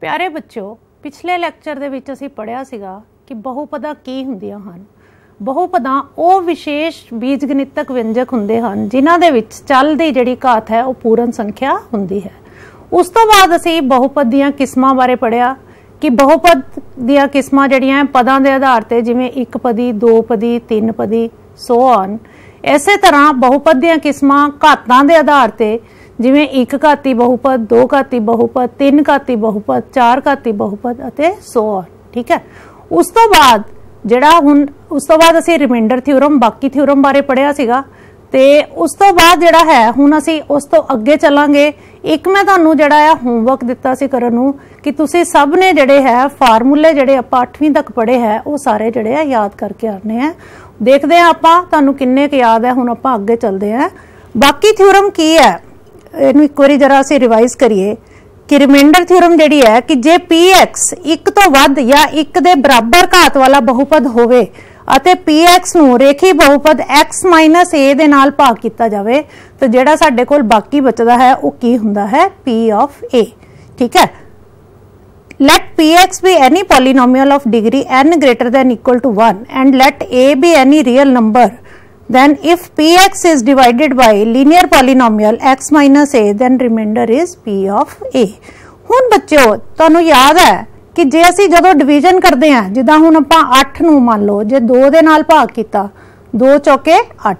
ਪਿਆਰੇ ਬੱਚਿਓ ਪਿਛਲੇ ਲੈਕਚਰ ਦੇ ਵਿੱਚ ਅਸੀਂ ਪੜਿਆ ਸੀਗਾ ਕਿ ਬਹੁਪਦਾ ਕੀ ਹੁੰਦੀਆਂ ਹਨ ਬਹੁਪਦਾਂ ਉਹ ਵਿਸ਼ੇਸ਼ ਬੀਜਗਣਿਤਕ ਵਿਅੰਜਕ ਹੁੰਦੇ ਹਨ ਜਿਨ੍ਹਾਂ ਦੇ ਵਿੱਚ ਚੱਲ ਦੀ ਜਿਹੜੀ ਘਾਤ ਹੈ ਉਹ ਪੂਰਨ ਸੰਖਿਆ ਹੁੰਦੀ ਹੈ ਉਸ ਤੋਂ ਬਾਅਦ ਅਸੀਂ ਬਹੁਪਦ ਦੀਆਂ ਕਿਸਮਾਂ ਬਾਰੇ ਪੜਿਆ ਕਿ ਬਹੁਪਦ ਦੀਆਂ ਕਿਸਮਾਂ ਜਿਹੜੀਆਂ ਪਦਾਂ ਦੇ ਆਧਾਰ ਤੇ ਜਿਵੇਂ ਇੱਕ ਪਦੀ ਦੋ ਪਦੀ ਤਿੰਨ ਪਦੀ ਸੋ ਔਨ ਇਸੇ ਤਰ੍ਹਾਂ ਬਹੁਪਦ ਦੀਆਂ ਕਿਸਮਾਂ ਘਾਤਾਂ ਦੇ ਆਧਾਰ ਤੇ ਜਿਵੇਂ ਇੱਕ ਘਾਤੀ ਬਹੁਪਦ ਦੋ ਘਾਤੀ ਬਹੁਪਦ ਤਿੰਨ ਘਾਤੀ ਬਹੁਪਦ ਚਾਰ ਘਾਤੀ ਬਹੁਪਦ ਅਤੇ ਸੋ ਠੀਕ ਹੈ ਉਸ ਤੋਂ ਬਾਅਦ ਜਿਹੜਾ ਹੁਣ ਉਸ ਤੋਂ ਬਾਅਦ ਅਸੀਂ ਰਿਮਾਈਂਡਰ ਥਿਉਰਮ ਬਾਕੀ ਥਿਉਰਮ ਬਾਰੇ ਪੜਿਆ ਸੀਗਾ ਤੇ ਉਸ ਤੋਂ ਬਾਅਦ ਜਿਹੜਾ ਹੈ ਹੁਣ ਅਸੀਂ ਉਸ ਤੋਂ ਅੱਗੇ ਚੱਲਾਂਗੇ ਇੱਕ ਮੈਂ ਤੁਹਾਨੂੰ ਜਿਹੜਾ ਆ ਹੋਮਵਰਕ ਦਿੱਤਾ ਸੀ ਕਰਨ ਨੂੰ ਕਿ ਤੁਸੀਂ ਸਭ ਨੇ ਜਿਹੜੇ ਹੈ ਫਾਰਮੂਲੇ ਜਿਹੜੇ ਆਪਾਂ 8ਵੀਂ ਤੱਕ ਪੜ੍ਹੇ ਹੈ ਉਹ ਸਾਰੇ ਜਿਹੜੇ ਆ ਯਾਦ ਕਰਕੇ ਆਣੇ ਆ ਦੇਖਦੇ ਆ ਆਪਾਂ ਤੁਹਾਨੂੰ ਕਿੰਨੇ ਕੁ ਯਾਦ ਹੈ ਹੁਣ ਆਪਾਂ ਅੱਗੇ ਚੱਲਦੇ ਆ ਬਾਕੀ ਥਿਉਰਮ ਕੀ ਹੈ ਇਹਨੂੰ ਇੱਕ ਵਾਰੀ ਜਰਾ ਅਸੀਂ ਰਿਵਾਈਜ਼ ਕਰੀਏ ਕਿ ਰਿਮਾਈਂਡਰ ਥਿਉਰਮ ਜਿਹੜੀ ਹੈ ਕਿ ਜੇ px 1 ਤੋਂ ਵੱਧ ਜਾਂ 1 ਦੇ ਬਰਾਬਰ ਘਾਤ ਵਾਲਾ ਬਹੁਪਦ ਹੋਵੇ ਅਤੇ px ਨੂੰ ਰੇਖੀ ਬਹੁਪਦ x a ਦੇ ਨਾਲ ਭਾਗ ਕੀਤਾ ਜਾਵੇ ਤਾਂ ਜਿਹੜਾ ਸਾਡੇ ਕੋਲ ਬਾਕੀ ਬਚਦਾ ਹੈ ਉਹ ਕੀ ਹੁੰਦਾ ਹੈ p of a ਠੀਕ ਹੈ let px be any polynomial of degree n greater than equal to 1 and let a be any real number Then if Px is divided by linear polynomial x minus a then remainder is P of a. ਹੁਣ ਬੱਚਿਓ ਤੁਹਾਨੂੰ ਯਾਦ ਹੈ ਕਿ ਜੇ ਅਸੀਂ ਜਦੋਂ division ਕਰਦੇ ਹਾਂ ਜਿੱਦਾਂ ਹੁਣ ਆਪਾਂ 8 ਨੂੰ ਮੰਨ ਲਓ ਜੇ 2 ਦੇ ਨਾਲ ਭਾਗ ਕੀਤਾ 2 ਚੌਕੇ 8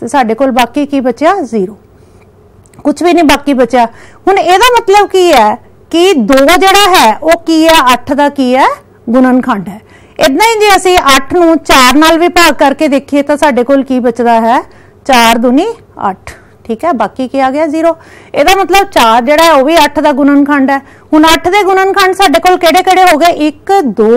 ਤੇ ਸਾਡੇ ਕੋਲ ਬਾਕੀ ਕੀ ਬਚਿਆ 0 ਕੁਝ ਵੀ ਨਹੀਂ ਬਾਕੀ ਬਚਿਆ ਹੁਣ ਇਹਦਾ ਮਤਲਬ ਕੀ ਹੈ ਕਿ 2 ਜਿਹੜਾ ਹੈ ਉਹ ਕੀ ਹੈ 8 ਦਾ ਕੀ ਹੈ ਗੁਣਨਖੰਡ ਹੈ ਇਦਾਂ ਹੀ ਜੇ ਅਸੀਂ 8 ਨੂੰ 4 ਨਾਲ ਵਿਭਾਗ ਕਰਕੇ ਦੇਖੀਏ ਤਾਂ ਸਾਡੇ ਕੋਲ ਕੀ ਬਚਦਾ ਹੈ 4 ਦੁਨੀ 8 ਠੀਕ ਹੈ ਬਾਕੀ ਕੀ ਆ ਗਿਆ 0 ਇਹਦਾ ਮਤਲਬ 4 ਜਿਹੜਾ ਹੈ ਉਹ ਵੀ 8 ਦਾ ਗੁਣਨਖੰਡ ਹੈ ਹੁਣ 8 ਦੇ ਗੁਣਨਖੰਡ ਸਾਡੇ ਕੋਲ ਕਿਹੜੇ-ਕਿਹੜੇ ਹੋ ਗਏ 1 2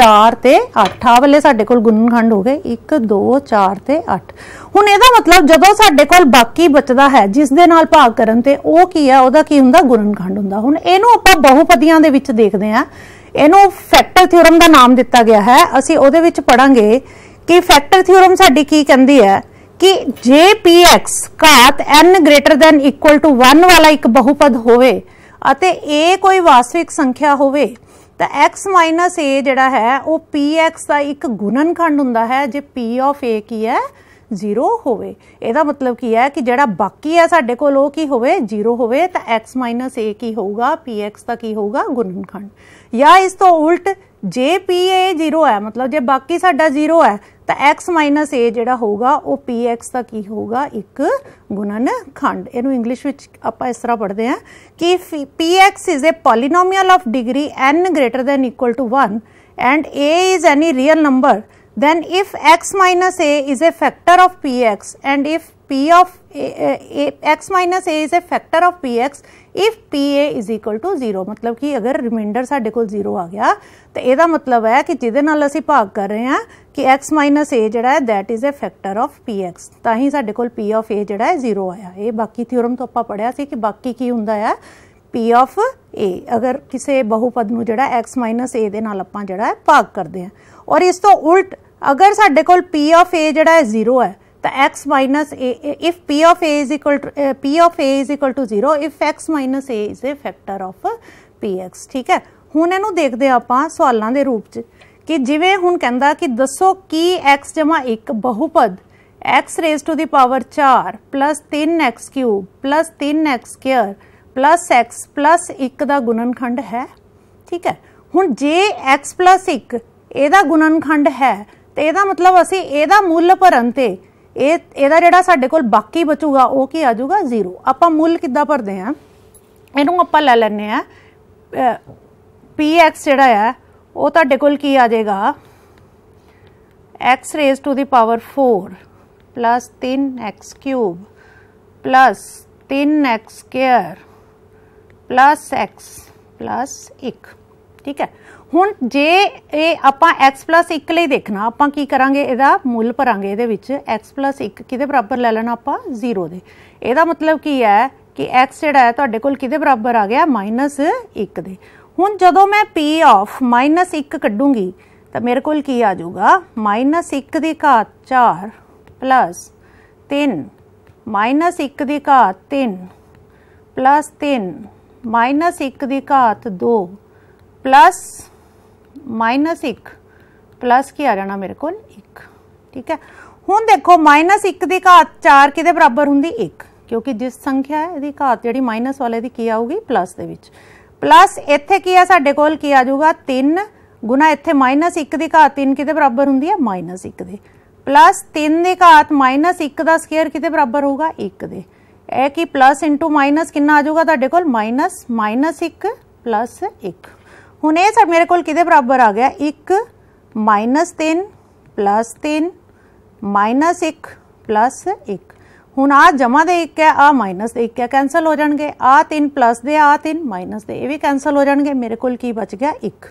4 ਤੇ 8 ਆ ਵੱਲੇ ਸਾਡੇ ਕੋਲ ਗੁਣਨਖੰਡ ਹੋ ਗਏ 1 2 4 ਤੇ 8 ਹੁਣ ਇਹਦਾ ਮਤਲਬ ਜਦੋਂ ਸਾਡੇ ਕੋਲ ਬਾਕੀ ਬਚਦਾ ਹੈ ਜਿਸ ਦੇ ਨਾਲ ਭਾਗ ਕਰਨ ਤੇ ਉਹ ਕੀ ਹੈ ਉਹਦਾ ਕੀ ਹੁੰਦਾ ਗੁਣਨਖੰਡ ਹੁੰਦਾ ਹੁਣ ਇਹਨੂੰ ਆਪਾਂ ਬਹੁਪਦੀਆਂ ਦੇ ਵਿੱਚ ਦੇਖਦੇ ਆਂ ਇਹਨੂੰ ਫੈਕਟਰ ਥਿਉਰਮ ਦਾ ਨਾਮ ਦਿੱਤਾ ਗਿਆ ਹੈ ਅਸੀਂ ਉਹਦੇ ਵਿੱਚ ਪੜਾਂਗੇ ਕਿ ਫੈਕਟਰ ਥਿਉਰਮ ਸਾਡੀ ਕੀ ਕਹਿੰਦੀ ਹੈ ਕਿ ਜੇ px ਘਾਤ n greater than equal to 1 ਵਾਲਾ ਇੱਕ ਬਹੁਪਦ ਹੋਵੇ ਅਤੇ a ਕੋਈ ਵਾਸਤਵਿਕ ਸੰਖਿਆ ਹੋਵੇ ਤਾਂ x a ਜਿਹੜਾ ਹੈ ਉਹ px ਦਾ ਇੱਕ ਗੁਣਨਖੰਡ ਹੁੰਦਾ ਹੈ ਜੇ p ਆਫ a ਕੀ ਹੈ ਜ਼ੀਰੋ ਹੋਵੇ ਇਹਦਾ ਮਤਲਬ ਕੀ ਹੈ ਕਿ ਜਿਹੜਾ ਬਾਕੀ ਹੈ ਸਾਡੇ ਕੋਲ ਉਹ ਕੀ ਹੋਵੇ ਜ਼ੀਰੋ ਹੋਵੇ ਤਾਂ x a ਕੀ ਹੋਊਗਾ px ਦਾ ਕੀ ਹੋਊਗਾ ਗੁਣਨਖੰਡ ਜਾਂ ਇਸ ਤੋਂ ਉਲਟ ਜੇ pa 0 ਹੈ ਮਤਲਬ ਜੇ ਬਾਕੀ ਸਾਡਾ 0 ਹੈ ਤਾਂ x a ਜਿਹੜਾ ਹੋਊਗਾ ਉਹ px ਦਾ ਕੀ ਹੋਊਗਾ ਇੱਕ ਗੁਣਨਖੰਡ ਇਹਨੂੰ ਇੰਗਲਿਸ਼ ਵਿੱਚ ਆਪਾਂ ਇਸ ਤਰ੍ਹਾਂ ਪੜ੍ਹਦੇ ਹਾਂ ਕਿ px is a polynomial of degree n greater than equal to 1 and a is any real number then if x minus a is a factor of px and if p of a, a, x minus a is a factor of px if pa is equal to 0 ਮਤਲਬ ਕਿ ਅਗਰ reminder ਸਾਡੇ ਕੋਲ 0 ਆ ਗਿਆ ਤੇ ਇਹਦਾ ਮਤਲਬ ਹੈ ਕਿ ਜਿਹਦੇ ਨਾਲ ਅਸੀਂ ਭਾਗ ਕਰ ਰਹੇ ਹਾਂ ਕਿ x minus a ਜਿਹੜਾ ਹੈ that is a factor of px ਤਾਂ ਹੀ ਸਾਡੇ ਕੋਲ p of a ਜਿਹੜਾ ਹੈ 0 ਆਇਆ ਇਹ ਬਾਕੀ ਥਿਉਰਮ ਤੋਂ ਆਪਾਂ ਪੜਿਆ ਸੀ ਕਿ ਬਾਕੀ ਕੀ ਹੁੰਦਾ ਹੈ p of a ਅਗਰ ਕਿਸੇ ਬਹੁਪਦ ਨੂੰ ਜਿਹੜਾ x minus a ਦੇ ਨਾਲ ਆਪਾਂ ਜਿਹੜਾ ਹੈ ਭਾਗ ਕਰਦੇ ਹਾਂ ਔਰ ਇਸ ਤੋਂ ਉਲਟ ਅਗਰ ਸਾਡੇ ਕੋਲ p ਆਫ a ਜਿਹੜਾ ਹੈ 0 ਹੈ ਤਾਂ x a if p of a is equal to uh, p of a is equal to 0 if x a is a factor of px ਠੀਕ ਹੈ ਹੁਣ ਇਹਨੂੰ ਦੇਖਦੇ ਆਪਾਂ ਸਵਾਲਾਂ ਦੇ ਰੂਪ 'ਚ ਕਿ ਜਿਵੇਂ ਹੁਣ ਕਹਿੰਦਾ ਕਿ ਦੱਸੋ ਕੀ x 1 ਬਹੁਪਦ x raised to the power 4 3x³ 3x² x 1 ਦਾ ਗੁਣਨਖੰਡ ਹੈ ਠੀਕ ਹੈ ਹੁਣ ਜੇ x 1 ਇਹਦਾ ਗੁਣਨਖੰਡ ਹੈ ਤੇ ਇਹਦਾ ਮਤਲਬ ਅਸੀਂ ਇਹਦਾ ਮੁੱਲ ਭਰਨ ਤੇ ਇਹ ਇਹਦਾ ਜਿਹੜਾ ਸਾਡੇ ਕੋਲ ਬਾਕੀ ਬਚੂਗਾ ਉਹ ਕੀ ਆ ਜਾਊਗਾ ਜ਼ੀਰੋ ਆਪਾਂ ਮੁੱਲ ਕਿੱਦਾਂ ਭਰਦੇ ਆ ਇਹਨੂੰ ਆਪਾਂ ਲੈ ਲੈਨੇ ਆ px ਜਿਹੜਾ ਆ ਉਹ ਤੁਹਾਡੇ ਕੋਲ ਕੀ ਆ ਜਾਏਗਾ x ਰੇਜ਼ ਟੂ ਦੀ ਪਾਵਰ 4 ਪਲੱਸ 3x x 1 ਠੀਕ ਹੈ ਹੁਣ ਜੇ ਇਹ ਆਪਾਂ x 1 ਲਈ ਦੇਖਣਾ ਆਪਾਂ ਕੀ ਕਰਾਂਗੇ ਇਹਦਾ ਮੁੱਲ ਭਰਾਂਗੇ ਇਹਦੇ ਵਿੱਚ x 1 ਕਿਹਦੇ ਬਰਾਬਰ ਲੈ ਲੈਣਾ ਆਪਾਂ 0 ਦੇ ਇਹਦਾ ਮਤਲਬ ਕੀ ਹੈ ਕਿ x ਜਿਹੜਾ ਹੈ ਤੁਹਾਡੇ ਕੋਲ ਕਿਹਦੇ ਬਰਾਬਰ ਆ ਗਿਆ -1 ਦੇ ਹੁਣ ਜਦੋਂ ਮੈਂ p ਆਫ -1 ਕੱਢੂੰਗੀ ਤਾਂ ਮੇਰੇ ਕੋਲ ਕੀ ਆ ਜਾਊਗਾ -1 ਦੀ ਘਾਤ 4 3 -1 ਦੀ ਘਾਤ 3 3 -1 ਦੀ ਘਾਤ 2 ਮਾਈਨਸ 1 ਪਲੱਸ ਕੀ ਆ ਜਾਣਾ ਮੇਰੇ ਕੋਲ 1 ਠੀਕ ਹੈ ਹੁਣ ਦੇਖੋ -1 ਦੀ ਘਾਤ 4 ਕਿਹਦੇ ਬਰਾਬਰ ਹੁੰਦੀ 1 ਕਿਉਂਕਿ ਜਿਸ ਸੰਖਿਆ ਹੈ ਇਹਦੀ ਘਾਤ ਜਿਹੜੀ ਮਾਈਨਸ ਵਾਲੇ ਦੀ ਕੀ ਆਊਗੀ ਪਲੱਸ ਦੇ ਵਿੱਚ ਪਲੱਸ ਇੱਥੇ ਕੀ ਆ ਸਾਡੇ ਕੋਲ ਕੀ ਆ ਜਾਊਗਾ 3 ਗੁਣਾ ਇੱਥੇ -1 ਦੀ ਘਾਤ 3 ਕਿਹਦੇ ਬਰਾਬਰ ਹੁੰਦੀ ਹੈ -1 ਦੇ ਪਲੱਸ 3 ਦੀ ਘਾਤ -1 ਦਾ ਸਕੁਅਰ ਕਿਹਦੇ ਬਰਾਬਰ ਹੋਊਗਾ 1 ਦੇ ਇਹ ਕੀ ਪਲੱਸ ਇੰਟੂ ਮਾਈਨਸ ਕਿੰਨਾ ਆ ਜਾਊਗਾ ਤੁਹਾਡੇ ਕੋਲ ਮਾਈਨਸ -1 1 ਹੁਣ ਇਹ ਸਭ ਮੇਰੇ ਕੋਲ ਕਿਦੇ ਬਰਾਬਰ ਆ ਗਿਆ 1 3 3 1 1 ਹੁਣ ਆ ਜਮਾ ਦੇ 1 ਹੈ ਆ ਮਾਈਨਸ ਦੇ 1 ਹੈ ਕੈਨਸਲ ਹੋ ਜਾਣਗੇ ਆ 3 ਪਲੱਸ ਦੇ ਆ 3 ਮਾਈਨਸ ਦੇ ਇਹ ਵੀ ਕੈਨਸਲ ਹੋ ਜਾਣਗੇ ਮੇਰੇ ਕੋਲ ਕੀ ਬਚ ਗਿਆ 1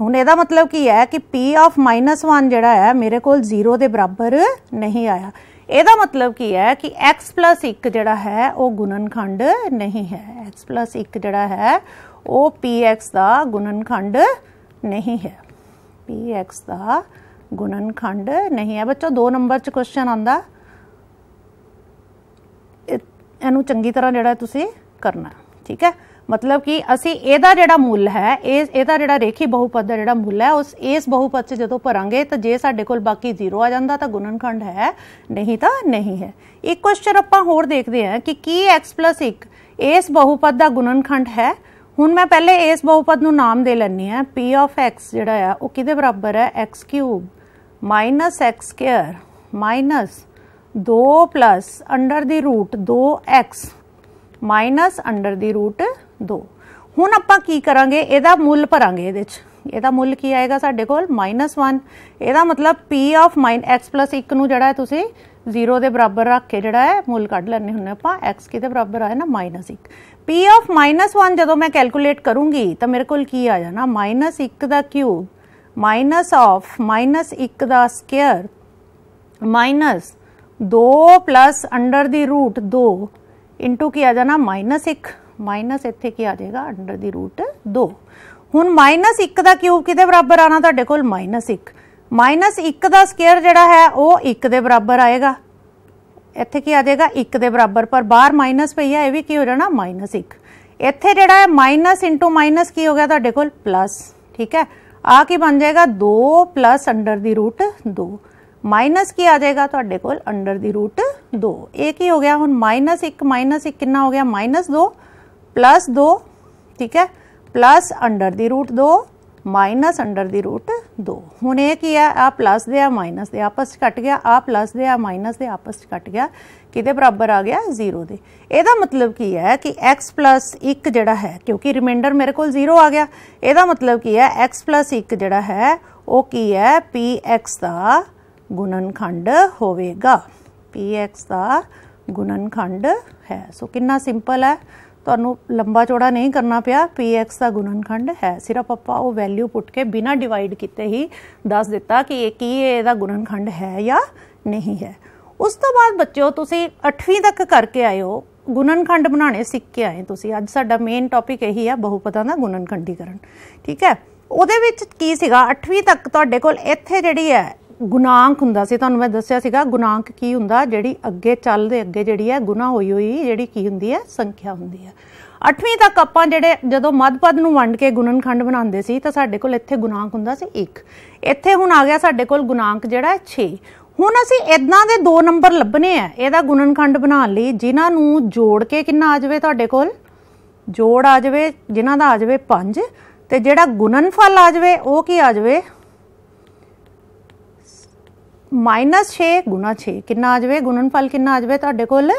ਹੁਣ ਇਹਦਾ ਮਤਲਬ ਕੀ ਹੈ ਕਿ p ਆਫ -1 ਜਿਹੜਾ ਹੈ ਮੇਰੇ ਕੋਲ 0 ਦੇ ਬਰਾਬਰ ਨਹੀਂ ਆਇਆ ਇਹਦਾ ਮਤਲਬ ਕੀ ਹੈ ਕਿ x 1 ਜਿਹੜਾ ਹੈ ਉਹ ਗੁਣਨਖੰਡ ਨਹੀਂ ਹੈ x 1 ਜਿਹੜਾ ਹੈ ਉਹ px ਦਾ ਗੁਣਨਖੰਡ ਨਹੀਂ ਹੈ px ਦਾ ਗੁਣਨਖੰਡ ਨਹੀਂ ਹੈ ਬੱਚੋ 2 ਨੰਬਰ 'ਚ ਕੁਐਸਚਨ ਆਂਦਾ ਇਹਨੂੰ ਚੰਗੀ ਤਰ੍ਹਾਂ ਜਿਹੜਾ ਤੁਸੀਂ ਕਰਨਾ ਠੀਕ ਹੈ ਮਤਲਬ ਕਿ ਅਸੀਂ ਇਹਦਾ ਜਿਹੜਾ ਮੁੱਲ ਹੈ ਇਹ ਇਹਦਾ ਜਿਹੜਾ ਰੇਖੀ ਬਹੁਪਦ ਦਾ ਜਿਹੜਾ ਮੁੱਲ ਹੈ ਉਸ ਇਸ ਬਹੁਪਦ 'ਚ ਜਦੋਂ ਭਰਾਂਗੇ ਤਾਂ ਜੇ ਸਾਡੇ ਕੋਲ ਬਾਕੀ 0 ਆ ਜਾਂਦਾ ਤਾਂ ਗੁਣਨਖੰਡ ਹੈ ਨਹੀਂ ਤਾਂ ਨਹੀਂ ਹੈ ਇੱਕ ਕੁਐਸਚਨ ਆਪਾਂ ਹੋਰ ਦੇਖਦੇ ਹਾਂ ਕਿ ਕੀ x 1 ਇਸ ਬਹੁਪਦ ਦਾ ਗੁਣਨਖੰਡ ਹੈ ਹੁਣ ਮੈਂ ਪਹਿਲੇ ਇਸ ਬਹੁਪਦ ਨੂੰ ਨਾਮ ਦੇ ਲੈਣੀ ਆ p ਆਫ x ਜਿਹੜਾ ਆ ਉਹ ਕਿਹਦੇ ਬਰਾਬਰ ਹੈ x³ x² ਮਾਈਨਸ 2 ਅੰਡਰ ਦੀ ਰੂਟ 2x ਅੰਡਰ ਦੀ ਰੂਟ 2 ਹੁਣ ਆਪਾਂ ਕੀ ਕਰਾਂਗੇ ਇਹਦਾ ਮੁੱਲ ਭਰਾਂਗੇ ਇਹਦੇ ਵਿੱਚ ਇਹਦਾ ਮੁੱਲ ਕੀ ਆਏਗਾ ਸਾਡੇ ਕੋਲ -1 ਇਹਦਾ ਮਤਲਬ p ਆਫ x 1 ਨੂੰ ਜਿਹੜਾ ਤੁਸੀਂ 0 ਦੇ ਬਰਾਬਰ ਰੱਖ ਕੇ ਜਿਹੜਾ ਹੈ ਮੁੱਲ ਕੱਢ ਲੈਣੇ ਹੁੰਨੇ ਆਪਾਂ x ਕਿਹਦੇ ਬਰਾਬਰ ਆਇਆ ਨਾ -1 p of -1 ਜਦੋਂ ਮੈਂ ਕੈਲਕੂਲੇਟ ਕਰੂੰਗੀ ਤਾਂ ਮੇਰੇ ਕੋਲ ਕੀ ਆ ਜਾਣਾ -1 ਦਾ ਕਿਊਬ ਮਾਈਨਸ ਆਫ ਮਾਈਨਸ 1 ਦਾ ਸਕੁਅਰ ਮਾਈਨਸ 2 ਪਲੱਸ ਅੰਡਰ ਦੀ ਰੂਟ 2 ਇੰਟੂ ਕੀ ਆ ਜਾਣਾ ਮਾਈਨਸ 1 ਮਾਈਨਸ ਇੱਥੇ ਕੀ ਆ ਜਾਏਗਾ ਅੰਡਰ ਦੀ ਰੂਟ 2 ਹੁਣ ਮਾਈਨਸ 1 ਦਾ ਕਿਊਬ ਕਿਤੇ ਬਰਾਬਰ ਆਣਾ ਤੁਹਾਡੇ ਕੋਲ ਮਾਈਨਸ 1 ਮਾਈਨਸ 1 ਦਾ ਸਕੁਅਰ ਜਿਹੜਾ ਹੈ ਉਹ 1 ਦੇ ਬਰਾਬਰ ਆਏਗਾ ਇੱਥੇ ਕੀ ਆ ਜਾਏਗਾ 1 ਦੇ ਬਰਾਬਰ ਪਰ ਬਾਹਰ ਮਾਈਨਸ ਪਈ ਆ ਇਹ ਵੀ ਕੀ ਹੋ ਜਾਣਾ -1 ਇੱਥੇ ਜਿਹੜਾ ਹੈ ਮਾਈਨਸ ਇਨਟੂ ਮਾਈਨਸ ਕੀ ਹੋ ਗਿਆ ਤੁਹਾਡੇ ਕੋਲ ਪਲੱਸ ਠੀਕ ਹੈ ਆ ਕੀ ਬਣ ਜਾਏਗਾ 2 ਪਲੱਸ ਅੰਡਰ ਦੀ ਰੂਟ 2 ਮਾਈਨਸ ਕੀ ਆ ਜਾਏਗਾ ਤੁਹਾਡੇ ਕੋਲ ਅੰਡਰ ਦੀ ਰੂਟ 2 ਇਹ ਕੀ ਹੋ ਗਿਆ ਹੁਣ ਮਾਈਨਸ 1 ਮਾਈਨਸ 1 ਕਿੰਨਾ ਹੋ ਗਿਆ ਮਾਈਨਸ 2 ਪਲੱਸ 2 ਠੀਕ ਹੈ ਪਲੱਸ ਅੰਡਰ ਦੀ ਰੂਟ 2 ਮਾਈਨਸ ਅੰਡਰ ਦੀ ਰੂਟ 2 ਹੁਣ ਇਹ ਕੀ ਆ ਆ ਪਲੱਸ ਦੇ ਆ ਮਾਈਨਸ ਦੇ ਆਪਸ ਵਿੱਚ ਕੱਟ ਗਿਆ ਆ ਪਲੱਸ ਦੇ ਆ ਮਾਈਨਸ ਦੇ ਆਪਸ ਵਿੱਚ ਕੱਟ ਗਿਆ ਕਿਹਦੇ ਬਰਾਬਰ ਆ ਗਿਆ 0 ਦੇ ਇਹਦਾ ਮਤਲਬ ਕੀ ਹੈ ਕਿ x 1 ਜਿਹੜਾ ਹੈ ਕਿਉਂਕਿ ਰਿਮਾਈਂਡਰ ਮੇਰੇ ਕੋਲ 0 ਆ ਗਿਆ ਇਹਦਾ ਮਤਲਬ ਕੀ ਹੈ x 1 ਜਿਹੜਾ ਹੈ ਉਹ ਕੀ ਹੈ px ਦਾ ਗੁਣਨਖੰਡ ਹੋਵੇਗਾ px ਦਾ ਗੁਣਨਖੰਡ ਹੈ ਸੋ ਕਿੰਨਾ ਸਿੰਪਲ ਹੈ ਤੁਹਾਨੂੰ ਲੰਬਾ ਚੌੜਾ ਨਹੀਂ ਕਰਨਾ ਪਿਆ px ਦਾ ਗੁਣਨਖੰਡ ਹੈ ਸਿਰਫ ਆਪਾਂ ਉਹ ਵੈਲਿਊ ਪੁੱਟ ਕੇ ਬਿਨਾ ਡਿਵਾਈਡ ਕੀਤੇ ਹੀ ਦੱਸ ਦਿੱਤਾ ਕਿ ਇਹ ਕੀ ਹੈ ਇਹਦਾ ਗੁਣਨਖੰਡ ਹੈ ਜਾਂ ਨਹੀਂ ਹੈ ਉਸ ਤੋਂ ਬਾਅਦ ਬੱਚਿਓ ਤੁਸੀਂ 8ਵੀਂ ਤੱਕ ਕਰਕੇ ਆਇਓ ਗੁਣਨਖੰਡ ਬਣਾਉਣੇ ਸਿੱਖ ਕੇ ਆਏ ਤੁਸੀਂ ਅੱਜ ਸਾਡਾ ਮੇਨ ਟੌਪਿਕ ਇਹੀ ਹੈ ਬਹੁਪਦਾਂ ਦਾ ਗੁਣਨਖੰਡੀਕਰਨ ਠੀਕ ਹੈ ਉਹਦੇ ਵਿੱਚ ਕੀ ਸੀਗਾ 8ਵੀਂ ਤੱਕ ਤੁਹਾਡੇ ਕੋਲ ਇੱਥੇ ਜਿਹੜੀ ਹੈ ਗੁਨਾਹ ਹੁੰਦਾ ਸੀ ਤੁਹਾਨੂੰ ਮੈਂ ਦੱਸਿਆ ਸੀਗਾ ਗੁਨਾਹ ਕੀ ਹੁੰਦਾ ਜਿਹੜੀ ਅੱਗੇ ਚੱਲਦੇ ਅੱਗੇ ਜਿਹੜੀ ਹੈ ਗੁਨਾਹ ਹੋਈ ਹੋਈ ਜਿਹੜੀ ਕੀ ਹੁੰਦੀ ਹੈ ਸੰਖਿਆ ਹੁੰਦੀ ਹੈ 8ਵੀਂ ਤੱਕ ਆਪਾਂ ਜਿਹੜੇ ਜਦੋਂ ਮਧਪਦ ਨੂੰ ਵੰਡ ਕੇ ਗੁਣਨਖੰਡ ਬਣਾਉਂਦੇ ਸੀ ਤਾਂ ਸਾਡੇ ਕੋਲ ਇੱਥੇ ਗੁਨਾਹ ਹੁੰਦਾ ਸੀ 1 ਇੱਥੇ ਹੁਣ ਆ ਗਿਆ ਸਾਡੇ ਕੋਲ ਗੁਨਾਹ ਜਿਹੜਾ 6 ਹੁਣ ਅਸੀਂ ਇਦਾਂ ਦੇ ਦੋ ਨੰਬਰ ਲੱਭਨੇ ਆ ਇਹਦਾ ਗੁਣਨਖੰਡ ਬਣਾਉਣ ਲਈ ਜਿਨ੍ਹਾਂ ਨੂੰ ਜੋੜ ਕੇ ਕਿੰਨਾ ਆ ਜਾਵੇ ਤੁਹਾਡੇ ਕੋਲ ਜੋੜ ਆ ਜਾਵੇ ਜਿਨ੍ਹਾਂ ਦਾ ਆ ਜਾਵੇ 5 ਤੇ ਜਿਹੜਾ ਗੁਣਨਫਲ ਆ ਜਾਵੇ ਉਹ ਕੀ ਆ ਜਾਵੇ -6 6 ਕਿੰਨਾ ਆ ਜਾਵੇ ਗੁਣਨਫਲ ਕਿੰਨਾ ਆ ਜਾਵੇ ਤੁਹਾਡੇ ਕੋਲ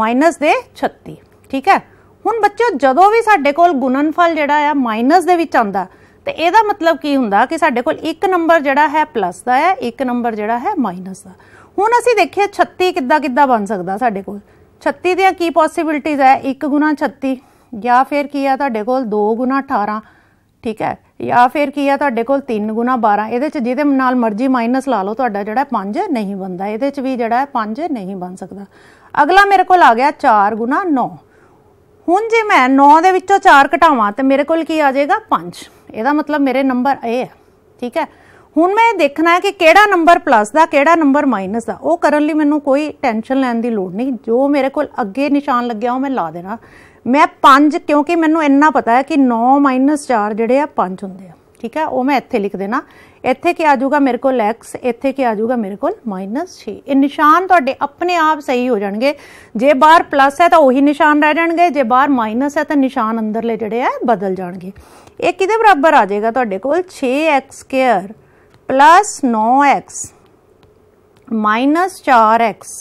ਮਾਈਨਸ ਦੇ 36 ਠੀਕ ਹੈ ਹੁਣ ਬੱਚਿਓ ਜਦੋਂ ਵੀ ਸਾਡੇ ਕੋਲ ਗੁਣਨਫਲ ਜਿਹੜਾ ਆ ਮਾਈਨਸ ਦੇ ਵਿੱਚ ਆਉਂਦਾ ਤੇ ਇਹਦਾ ਮਤਲਬ ਕੀ ਹੁੰਦਾ ਕਿ ਸਾਡੇ ਕੋਲ ਇੱਕ ਨੰਬਰ ਜਿਹੜਾ ਹੈ ਪਲੱਸ ਦਾ ਹੈ ਇੱਕ ਨੰਬਰ ਜਿਹੜਾ ਹੈ ਮਾਈਨਸ ਦਾ ਹੁਣ ਅਸੀਂ ਦੇਖੀਏ 36 ਕਿੱਦਾਂ ਕਿੱਦਾਂ ਬਣ ਸਕਦਾ ਸਾਡੇ ਕੋਲ 36 ਦੀਆਂ ਕੀ ਪੋਸਿਬਿਲਿਟੀਆਂ ਹੈ 1 36 ਜਾਂ ਫਿਰ ਕੀ ਆ ਤੁਹਾਡੇ ਕੋਲ 2 18 ਠੀਕ ਹੈ ਜਾਂ ਫਿਰ ਕੀ ਆ ਤੁਹਾਡੇ ਕੋਲ 3 12 ਇਹਦੇ ਚ ਜਿਹਦੇ ਨਾਲ ਮਰਜ਼ੀ ਮਾਈਨਸ ਲਾ ਲਓ ਤੁਹਾਡਾ ਜਿਹੜਾ 5 ਨਹੀਂ ਬਣਦਾ ਇਹਦੇ ਚ ਵੀ ਜਿਹੜਾ 5 ਨਹੀਂ ਬਣ ਸਕਦਾ ਅਗਲਾ ਮੇਰੇ ਕੋਲ ਆ ਗਿਆ 4 9 ਹੁਣ ਜੇ ਮੈਂ 9 ਦੇ ਵਿੱਚੋਂ 4 ਘਟਾਵਾਂ ਤੇ ਮੇਰੇ ਕੋਲ ਕੀ ਆ ਜਾਏਗਾ 5 ਇਹਦਾ ਮਤਲਬ ਮੇਰੇ ਨੰਬਰ ਇਹ ਹੈ ਠੀਕ ਹੈ ਹੁਣ ਮੈਂ ਦੇਖਣਾ ਹੈ ਕਿ ਕਿਹੜਾ ਨੰਬਰ ਪਲੱਸ ਦਾ ਕਿਹੜਾ ਨੰਬਰ ਮਾਈਨਸ ਦਾ ਉਹ ਕਰਨ ਲਈ ਮੈਨੂੰ ਕੋਈ ਟੈਨਸ਼ਨ ਲੈਣ ਦੀ ਲੋੜ ਨਹੀਂ ਜੋ ਮੇਰੇ ਕੋਲ ਅੱਗੇ ਨਿਸ਼ਾਨ ਲੱਗਿਆ ਉਹ ਮੈਂ ਲਾ ਦੇਣਾ ਮੈਂ 5 ਕਿਉਂਕਿ ਮੈਨੂੰ ਇੰਨਾ ਪਤਾ ਹੈ ਕਿ 9 4 ਜਿਹੜੇ ਆ 5 ਹੁੰਦੇ ਆ ਠੀਕ ਹੈ ਉਹ ਮੈਂ ਇੱਥੇ ਲਿਖ ਦੇਣਾ ਇੱਥੇ ਕੀ ਆਜੂਗਾ ਮੇਰੇ ਕੋਲ x ਇੱਥੇ ਕੀ ਆਜੂਗਾ ਮੇਰੇ ਕੋਲ -6 ਇਹ ਨਿਸ਼ਾਨ ਤੁਹਾਡੇ ਆਪਣੇ ਆਪ ਸਹੀ ਹੋ ਜਾਣਗੇ ਜੇ ਬਾਹਰ ਪਲੱਸ ਹੈ ਤਾਂ ਉਹੀ ਨਿਸ਼ਾਨ ਰਹਿ ਜਾਣਗੇ ਜੇ ਬਾਹਰ ਮਾਈਨਸ ਹੈ ਤਾਂ ਨਿਸ਼ਾਨ ਅੰਦਰਲੇ ਜਿਹੜੇ ਆ ਬਦਲ ਜਾਣਗੇ ਇਹ ਕਿਹਦੇ ਬਰਾਬਰ ਆ ਜਾਏਗਾ ਤੁਹਾਡੇ ਕੋਲ 6x2 9x -4x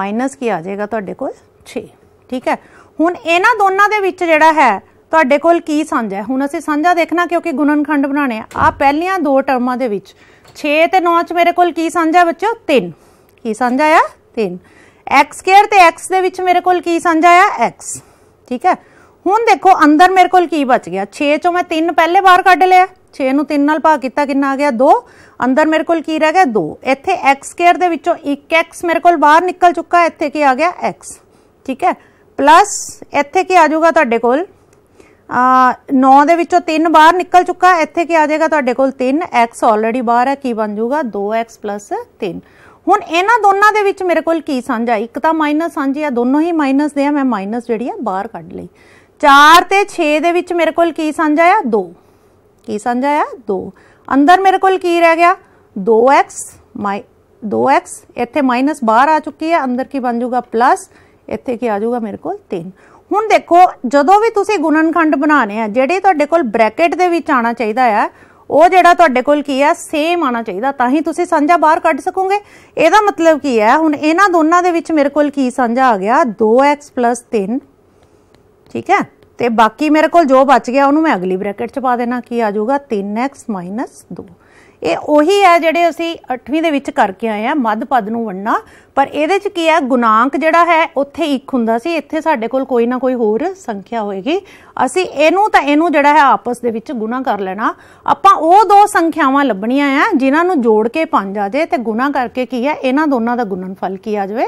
ਮਾਈਨਸ ਕੀ ਆ ਜਾਏਗਾ ਤੁਹਾਡੇ ਕੋਲ 6 ਠੀਕ ਹੈ ਹੁਣ ਇਹਨਾਂ ਦੋਨਾਂ ਦੇ ਵਿੱਚ ਜਿਹੜਾ ਹੈ ਤੁਹਾਡੇ ਕੋਲ ਕੀ ਸਾਂਝਾ ਹੈ ਹੁਣ ਅਸੀਂ ਸਾਂਝਾ ਦੇਖਣਾ ਕਿਉਂਕਿ ਗੁਣਨਖੰਡ ਬਣਾਣੇ ਆ ਆ ਪਹਿਲੀਆਂ ਦੋ ਟਰਮਾਂ ਦੇ ਵਿੱਚ 6 ਤੇ 9 ਚ ਮੇਰੇ ਕੋਲ ਕੀ ਸਾਂਝਾ ਬੱਚੋ 3 ਕੀ ਸਾਂਝਾ ਆ 3 x2 ਤੇ x ਦੇ ਵਿੱਚ ਮੇਰੇ ਕੋਲ ਕੀ ਸਾਂਝਾ ਆ x ਠੀਕ ਹੈ ਹੁਣ ਦੇਖੋ ਅੰਦਰ ਮੇਰੇ ਕੋਲ ਕੀ ਬਚ ਗਿਆ 6 ਚੋਂ ਮੈਂ 3 ਪਹਿਲੇ ਬਾਹਰ ਕੱਢ ਲਿਆ 6 ਨੂੰ 3 ਨਾਲ ਭਾਗ ਕੀਤਾ ਕਿੰਨਾ ਆ ਗਿਆ 2 ਅੰਦਰ ਮੇਰੇ ਕੋਲ ਕੀ ਰਹਿ ਗਿਆ 2 ਇੱਥੇ x2 ਦੇ ਵਿੱਚੋਂ 1x ਮੇਰੇ ਕੋਲ ਬਾਹਰ ਨਿਕਲ ਚੁੱਕਾ ਇੱਥੇ ਕੀ ਆ ਗਿਆ x ਠੀਕ ਹੈ ਪਲੱਸ ਇੱਥੇ ਕੀ ਆ ਜਾਊਗਾ ਤੁਹਾਡੇ ਕੋਲ ਆ 9 ਦੇ ਵਿੱਚੋਂ 3 ਬਾਹਰ ਨਿਕਲ ਚੁੱਕਾ ਇੱਥੇ ਕੀ ਆ ਜਾਏਗਾ ਤੁਹਾਡੇ ਕੋਲ 3x ਆਲਰੇਡੀ ਬਾਹਰ ਹੈ ਕੀ ਬਣ ਜਾਊਗਾ 2x 3 ਹੁਣ ਇਹਨਾਂ ਦੋਨਾਂ ਦੇ ਵਿੱਚ ਮੇਰੇ ਕੋਲ ਕੀ ਸਾਂਝਾ ਇੱਕ ਤਾਂ ਮਾਈਨਸ ਸਾਂਝੀ ਆ ਦੋਨੋਂ ਹੀ ਮਾਈਨਸ ਦੇ ਆ ਮੈਂ ਮਾਈਨਸ ਜਿਹੜੀ ਆ ਬਾਹਰ ਕੱਢ ਲਈ 4 ਤੇ 6 ਦੇ ਵਿੱਚ ਮੇਰੇ ਕੋਲ ਕੀ ਸਾਂਝਾ ਆ 2 ਕੀ ਸਾਂਝਾ ਆ 2 ਅੰਦਰ ਮੇਰੇ ਕੋਲ ਕੀ ਰਹਿ ਗਿਆ 2x 2x ਇੱਥੇ ਮਾਈਨਸ ਬਾਹਰ ਆ ਚੁੱਕੀ ਹੈ ਅੰਦਰ ਕੀ ਬਣ ਜਾਊਗਾ ਪਲੱਸ ਇੱਥੇ ਕੀ ਆ ਜਾਊਗਾ ਮੇਰੇ ਕੋਲ 3 ਹੁਣ ਦੇਖੋ ਜਦੋਂ ਵੀ ਤੁਸੀਂ ਗੁਣਨਖੰਡ ਬਣਾਣੇ ਆ ਜਿਹੜੇ ਤੁਹਾਡੇ ਕੋਲ ਬ੍ਰੈਕਟ ਦੇ ਵਿੱਚ ਆਣਾ ਚਾਹੀਦਾ ਆ ਉਹ ਜਿਹੜਾ ਤੁਹਾਡੇ ਕੋਲ ਕੀ ਆ ਸੇਮ ਆਣਾ ਚਾਹੀਦਾ ਤਾਂ ਹੀ ਤੁਸੀਂ ਸਾਂਝਾ ਬਾਹਰ ਕੱਢ ਸਕੋਗੇ ਇਹਦਾ ਮਤਲਬ ਕੀ ਆ ਹੁਣ ਇਹਨਾਂ ਦੋਨਾਂ ਦੇ ਵਿੱਚ ਮੇਰੇ ਕੋਲ ਕੀ ਸਾਂਝਾ ਆ ਗਿਆ 2x 3 ਠੀਕ ਹੈ ਤੇ ਬਾਕੀ ਮੇਰੇ ਕੋਲ ਜੋ ਬਚ ਗਿਆ ਉਹਨੂੰ ਮੈਂ ਅਗਲੀ ਬ੍ਰੈਕਟ 'ਚ ਪਾ ਦੇਣਾ ਕੀ ਆ ਜਾਊਗਾ 3x 2 ਇਹ ਉਹੀ ਹੈ ਜਿਹੜੇ ਅਸੀਂ 8ਵੀਂ ਦੇ ਵਿੱਚ ਕਰਕੇ ਆਏ ਆ ਮੱਧ ਪਦ ਨੂੰ ਵੰਡਣਾ ਪਰ ਇਹਦੇ ਚ ਕੀ ਹੈ ਗੁਣਾਂਕ ਜਿਹੜਾ ਹੈ ਉੱਥੇ ਇੱਕ ਹੁੰਦਾ ਸੀ ਇੱਥੇ ਸਾਡੇ ਕੋਲ ਕੋਈ ਨਾ ਕੋਈ ਹੋਰ ਸੰਖਿਆ ਹੋਏਗੀ ਅਸੀਂ ਇਹਨੂੰ ਤਾਂ ਇਹਨੂੰ ਜਿਹੜਾ ਹੈ ਆਪਸ ਦੇ ਵਿੱਚ ਗੁਣਾ ਕਰ ਲੈਣਾ ਆਪਾਂ ਉਹ ਦੋ ਸੰਖਿਆਵਾਂ ਲੱਭਣੀਆਂ ਆ ਜਿਨ੍ਹਾਂ ਨੂੰ ਜੋੜ ਕੇ 5 ਆ ਜਾਏ ਤੇ ਗੁਣਾ ਕਰਕੇ ਕੀ ਹੈ ਇਹਨਾਂ ਦੋਨਾਂ ਦਾ ਗੁਣਨਫਲ ਕੀ ਆ ਜਾਵੇ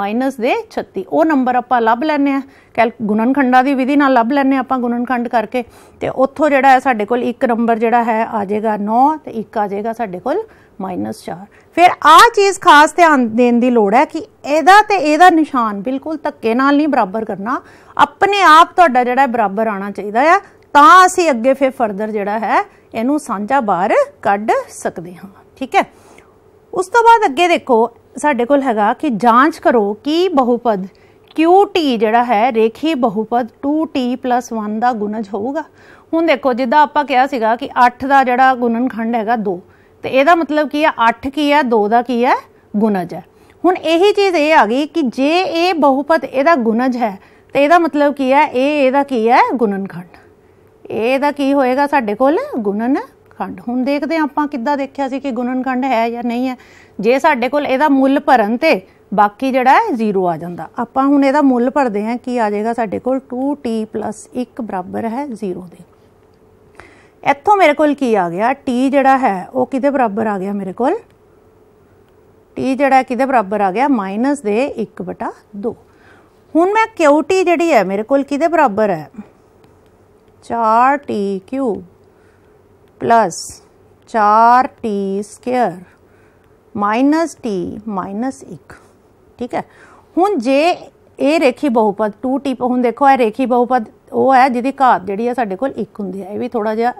ਮਾਈਨਸ ਦੇ 36 ਉਹ ਨੰਬਰ ਆਪਾਂ ਲੱਭ ਲੈਣੇ ਆ ਕੈਲ ਗੁਣਨਖੰਡਾਂ ਦੀ ਵਿਧੀ ਨਾਲ ਲੱਭ ਲੈਣੇ ਆਪਾਂ ਗੁਣਨਖੰਡ ਕਰਕੇ ਤੇ ਉੱਥੋਂ ਜਿਹੜਾ ਹੈ ਸਾਡੇ ਕੋਲ ਇੱਕ ਨੰਬਰ ਜਿਹੜਾ ਹੈ ਆ ਜਾਏਗਾ 9 ਤੇ ਇੱਕ ਆ ਜਾਏਗਾ ਸਾਡੇ ਕੋਲ -4 ਫਿਰ ਆ ਚੀਜ਼ ਖਾਸ ਧਿਆਨ ਦੇਣ ਦੀ ਲੋੜ ਹੈ ਕਿ ਇਹਦਾ ਤੇ ਇਹਦਾ ਨਿਸ਼ਾਨ ਬਿਲਕੁਲ ਧੱਕੇ ਨਾਲ ਨਹੀਂ ਬਰਾਬਰ ਕਰਨਾ ਆਪਣੇ ਆਪ ਤੁਹਾਡਾ ਜਿਹੜਾ ਬਰਾਬਰ ਆਣਾ ਚਾਹੀਦਾ ਆ ਤਾਂ ਅਸੀਂ ਅੱਗੇ ਫਿਰ ਫਰਦਰ ਜਿਹੜਾ ਹੈ ਇਹਨੂੰ ਸਾਂਝਾ ਬਾਹਰ ਕੱਢ ਸਕਦੇ ਹਾਂ ਠੀਕ ਹੈ ਉਸ ਤੋਂ ਬਾਅਦ ਅੱਗੇ ਦੇਖੋ ਸਾਡੇ ਕੋਲ ਹੈਗਾ ਕਿ ਜਾਂਚ ਕਰੋ ਕਿ ਬਹੁਪਦ QT ਜਿਹੜਾ ਹੈ ਰੇਖੀ ਬਹੁਪਦ 2t 1 ਦਾ ਗੁਣਜ ਹੋਊਗਾ ਹੁਣ ਦੇਖੋ ਜਿੱਦਾਂ ਆਪਾਂ ਕਿਹਾ ਸੀਗਾ ਕਿ 8 ਦਾ ਜਿਹੜਾ ਗੁਣਨਖੰਡ ਹੈਗਾ 2 ਤੇ ਇਹਦਾ ਮਤਲਬ ਕੀ ਆ 8 ਕੀ ਆ 2 ਦਾ ਕੀ ਆ ਗੁਣਜ ਹੈ ਹੁਣ ਇਹੀ ਚੀਜ਼ ਇਹ ਆ ਗਈ ਕਿ ਜੇ ਇਹ ਬਹੁਪਦ ਇਹਦਾ ਗੁਣਜ ਹੈ ਤੇ ਇਹਦਾ ਮਤਲਬ ਕੀ ਹੈ ਇਹ ਇਹਦਾ ਕੀ ਹੈ ਗੁਣਨਖੰਡ ਇਹਦਾ ਕੀ ਹੋਏਗਾ ਸਾਡੇ ਕੋਲ ਗੁਣਨਖੰਡ ਹੁਣ ਦੇਖਦੇ ਆਪਾਂ ਕਿੱਦਾਂ ਦੇਖਿਆ ਸੀ ਕਿ ਗੁਣਨਖੰਡ ਹੈ ਜਾਂ ਨਹੀਂ ਹੈ ਜੇ ਸਾਡੇ ਕੋਲ ਇਹਦਾ ਮੁੱਲ ਭਰਨ ਤੇ ਬਾਕੀ ਜਿਹੜਾ ਹੈ ਜ਼ੀਰੋ ਆ ਜਾਂਦਾ ਆਪਾਂ ਹੁਣ ਇਹਦਾ ਮੁੱਲ ਭਰਦੇ ਹਾਂ ਕੀ ਆ ਜਾਏਗਾ ਸਾਡੇ ਕੋਲ 2t 1 ਬਰਾਬਰ ਹੈ 0 ਦੇ ਇੱਥੋਂ ਮੇਰੇ ਕੋਲ ਕੀ ਆ ਗਿਆ t ਜਿਹੜਾ ਹੈ ਉਹ ਕਿਹਦੇ ਬਰਾਬਰ ਆ ਗਿਆ ਮੇਰੇ ਕੋਲ t ਜਿਹੜਾ ਕਿਹਦੇ ਬਰਾਬਰ ਆ ਗਿਆ ਮਾਈਨਸ ਦੇ 1/2 ਹੁਣ ਮੈਂ t ਜਿਹੜੀ ਹੈ ਮੇਰੇ ਕੋਲ ਕਿਹਦੇ ਬਰਾਬਰ ਹੈ 4t3 plus 4t2 minus t minus 1 ਠੀਕ ਹੈ ਹੁਣ ਜੇ ਇਹ ਰੇਖੀ ਬਹੁਪਦ 2t ਹੁਣ ਦੇਖੋ ਇਹ ਰੇਖੀ ਬਹੁਪਦ ਉਹ ਹੈ ਜਿਹਦੀ ਘਾਤ ਜਿਹੜੀ ਹੈ ਸਾਡੇ ਕੋਲ 1 ਹੁੰਦੀ ਹੈ ਇਹ ਵੀ ਥੋੜਾ ਜਿਹਾ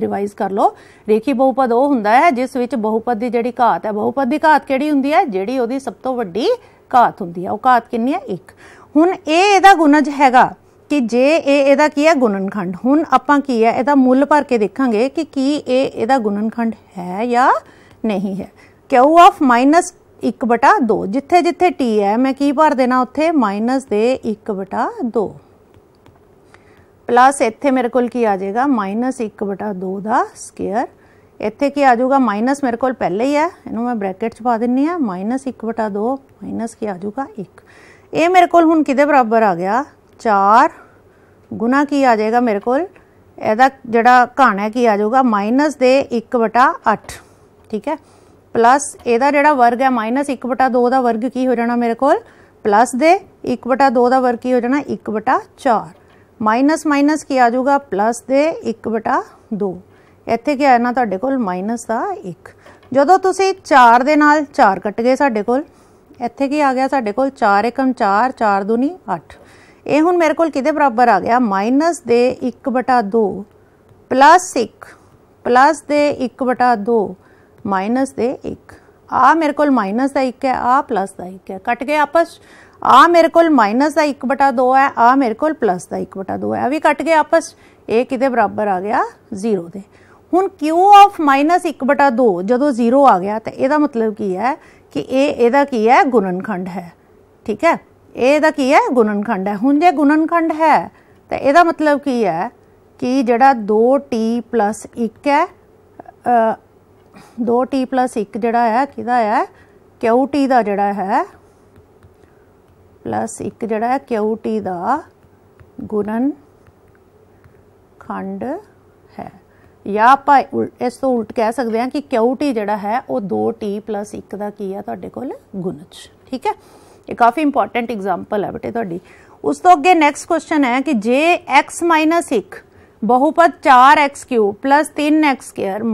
ਰਿਵਾਈਜ਼ ਕਰ ਲਓ ਰੇਖੀ ਬਹੁਪਦ ਉਹ ਹੁੰਦਾ ਹੈ ਜਿਸ ਵਿੱਚ ਬਹੁਪਦ ਦੀ ਜਿਹੜੀ ਘਾਤ ਹੈ ਬਹੁਪਦ ਦੀ ਘਾਤ ਕਿਹੜੀ ਹੁੰਦੀ ਹੈ ਜਿਹੜੀ ਉਹਦੀ ਸਭ ਤੋਂ ਵੱਡੀ ਘਾਤ ਹੁੰਦੀ ਹੈ ਉਹ ਘਾਤ ਕਿੰਨੀ ਹੈ 1 ਹੁਣ ਇਹ ਇਹਦਾ ਗੁਣਜ ਹੈਗਾ ਕਿ ਜੇ ਇਹ ਇਹਦਾ ਕੀ ਹੈ ਗੁਣਨਖੰਡ ਹੁਣ ਆਪਾਂ ਕੀ ਹੈ ਇਹਦਾ ਮੁੱਲ ਭਰ ਕੇ ਦੇਖਾਂਗੇ ਕਿ ਕੀ ਇਹ ਇਹਦਾ ਗੁਣਨਖੰਡ ਹੈ ਜਾਂ ਨਹੀਂ ਹੈ q ਆਫ ਮਾਈਨਸ 1 2 ਜਿੱਥੇ ਜਿੱਥੇ t ਹੈ ਮੈਂ ਕੀ ਭਰ ਦੇਣਾ ਉੱਥੇ ਮਾਈਨਸ ਦੇ 1 2 ਪਲੱਸ ਇੱਥੇ ਮੇਰੇ ਕੋਲ ਕੀ ਆ ਜਾਏਗਾ -1/2 ਦਾ ਸਕੁਅਰ ਇੱਥੇ ਕੀ ਆ ਜਾਊਗਾ ਮਾਈਨਸ ਮੇਰੇ ਕੋਲ ਪਹਿਲੇ ਹੀ ਹੈ ਇਹਨੂੰ ਮੈਂ ਬ੍ਰੈਕਟ 'ਚ ਪਾ ਦਿੰਨੀ ਆ ਮਾਈਨਸ -1/2 ਮਾਈਨਸ ਕੀ ਆ ਜਾਊਗਾ 1 ਇਹ ਮੇਰੇ ਕੋਲ ਹੁਣ ਕਿਹਦੇ ਬਰਾਬਰ ਆ ਗਿਆ 4 ਗੁਣਾ ਕੀ ਆ ਜਾਏਗਾ ਮੇਰੇ ਕੋਲ ਇਹਦਾ ਜਿਹੜਾ ਘਣ ਹੈ ਕੀ ਆ ਜਾਊਗਾ ਮਾਈਨਸ ਦੇ 1/8 ਠੀਕ ਹੈ ਪਲੱਸ ਇਹਦਾ ਜਿਹੜਾ ਵਰਗ ਹੈ ਮਾਈਨਸ -1/2 ਦਾ ਵਰਗ ਕੀ ਹੋ ਜਾਣਾ ਮੇਰੇ ਕੋਲ ਪਲੱਸ ਦੇ 1/2 ਦਾ ਵਰਗ ਕੀ ਹੋ ਜਾਣਾ 1/4 ਮਾਈਨਸ ਮਾਈਨਸ ਕੀ ਆ ਜਾਊਗਾ ਪਲੱਸ ਦੇ 1/2 ਇੱਥੇ ਕੀ ਆਇਆ ਨਾ ਤੁਹਾਡੇ ਕੋਲ ਮਾਈਨਸ ਦਾ 1 ਜਦੋਂ ਤੁਸੀਂ 4 ਦੇ ਨਾਲ 4 ਕੱਟ ਗਏ ਸਾਡੇ ਕੋਲ ਇੱਥੇ ਕੀ ਆ ਗਿਆ ਸਾਡੇ ਕੋਲ 4 1 4 4 2 8 ਇਹ ਹੁਣ ਮੇਰੇ ਕੋਲ ਕਿਹਦੇ ਬਰਾਬਰ ਆ ਗਿਆ ਮਾਈਨਸ ਦੇ 1/2 ਪਲੱਸ 1 ਪਲੱਸ ਦੇ 1/2 ਮਾਈਨਸ ਦੇ 1 ਆ ਮੇਰੇ ਕੋਲ ਮਾਈਨਸ ਦਾ 1 ਹੈ ਆ ਪਲੱਸ ਦਾ 1 ਹੈ ਕੱਟ ਗਏ ਆਪਸ ਆ ਮੇਰੇ ਕੋਲ ਮਾਈਨਸ ਦਾ 1/2 ਹੈ ਆ ਮੇਰੇ ਕੋਲ ਪਲੱਸ ਦਾ 1/2 ਹੈ ਆ ਵੀ ਕੱਟ ਗਏ ਆਪਸ ਇਹ ਕਿਤੇ ਬਰਾਬਰ ਆ ਗਿਆ 0 ਦੇ ਹੁਣ q ਆਫ -1/2 ਜਦੋਂ 0 ਆ ਗਿਆ ਤਾਂ ਇਹਦਾ ਮਤਲਬ ਕੀ ਹੈ ਕਿ ਇਹ ਇਹਦਾ ਕੀ ਹੈ ਗੁਣਨਖੰਡ ਹੈ ਠੀਕ ਹੈ ਇਹ ਇਹਦਾ ਕੀ ਹੈ ਗੁਣਨਖੰਡ ਹੈ ਹੁਣ ਜੇ ਗੁਣਨਖੰਡ ਹੈ ਤਾਂ ਇਹਦਾ ਮਤਲਬ ਕੀ ਹੈ ਕਿ ਜਿਹੜਾ 2t 1 ਹੈ 2t 1 ਜਿਹੜਾ ਹੈ ਕਿਹਦਾ ਹੈ qt ਦਾ ਜਿਹੜਾ ਹੈ ਪਲੱਸ ਇੱਕ ਜਿਹੜਾ ਹੈ ਕਿਊਟੀ ਦਾ ਗੁਣਨ ਖੰਡ ਹੈ ਜਾਂ ਆਪਾਂ ਇਸ ਤੋਂ ਉਲਟ ਕਹਿ ਸਕਦੇ ਹਾਂ ਕਿ ਕਿਊਟੀ ਜਿਹੜਾ ਹੈ ਉਹ 2t 1 ਦਾ ਕੀ ਹੈ ਤੁਹਾਡੇ ਕੋਲ ਗੁਣਜ ਠੀਕ ਹੈ ਇਹ ਕਾਫੀ ਇੰਪੋਰਟੈਂਟ ਐਗਜ਼ਾਮਪਲ ਹੈ ਬਟੇ ਤੁਹਾਡੀ ਉਸ ਤੋਂ ਅੱਗੇ ਨੈਕਸਟ ਕੁਐਸਚਨ ਹੈ ਕਿ ਜੇ x 1 ਬਹੁਪਦ 4x³ 3x²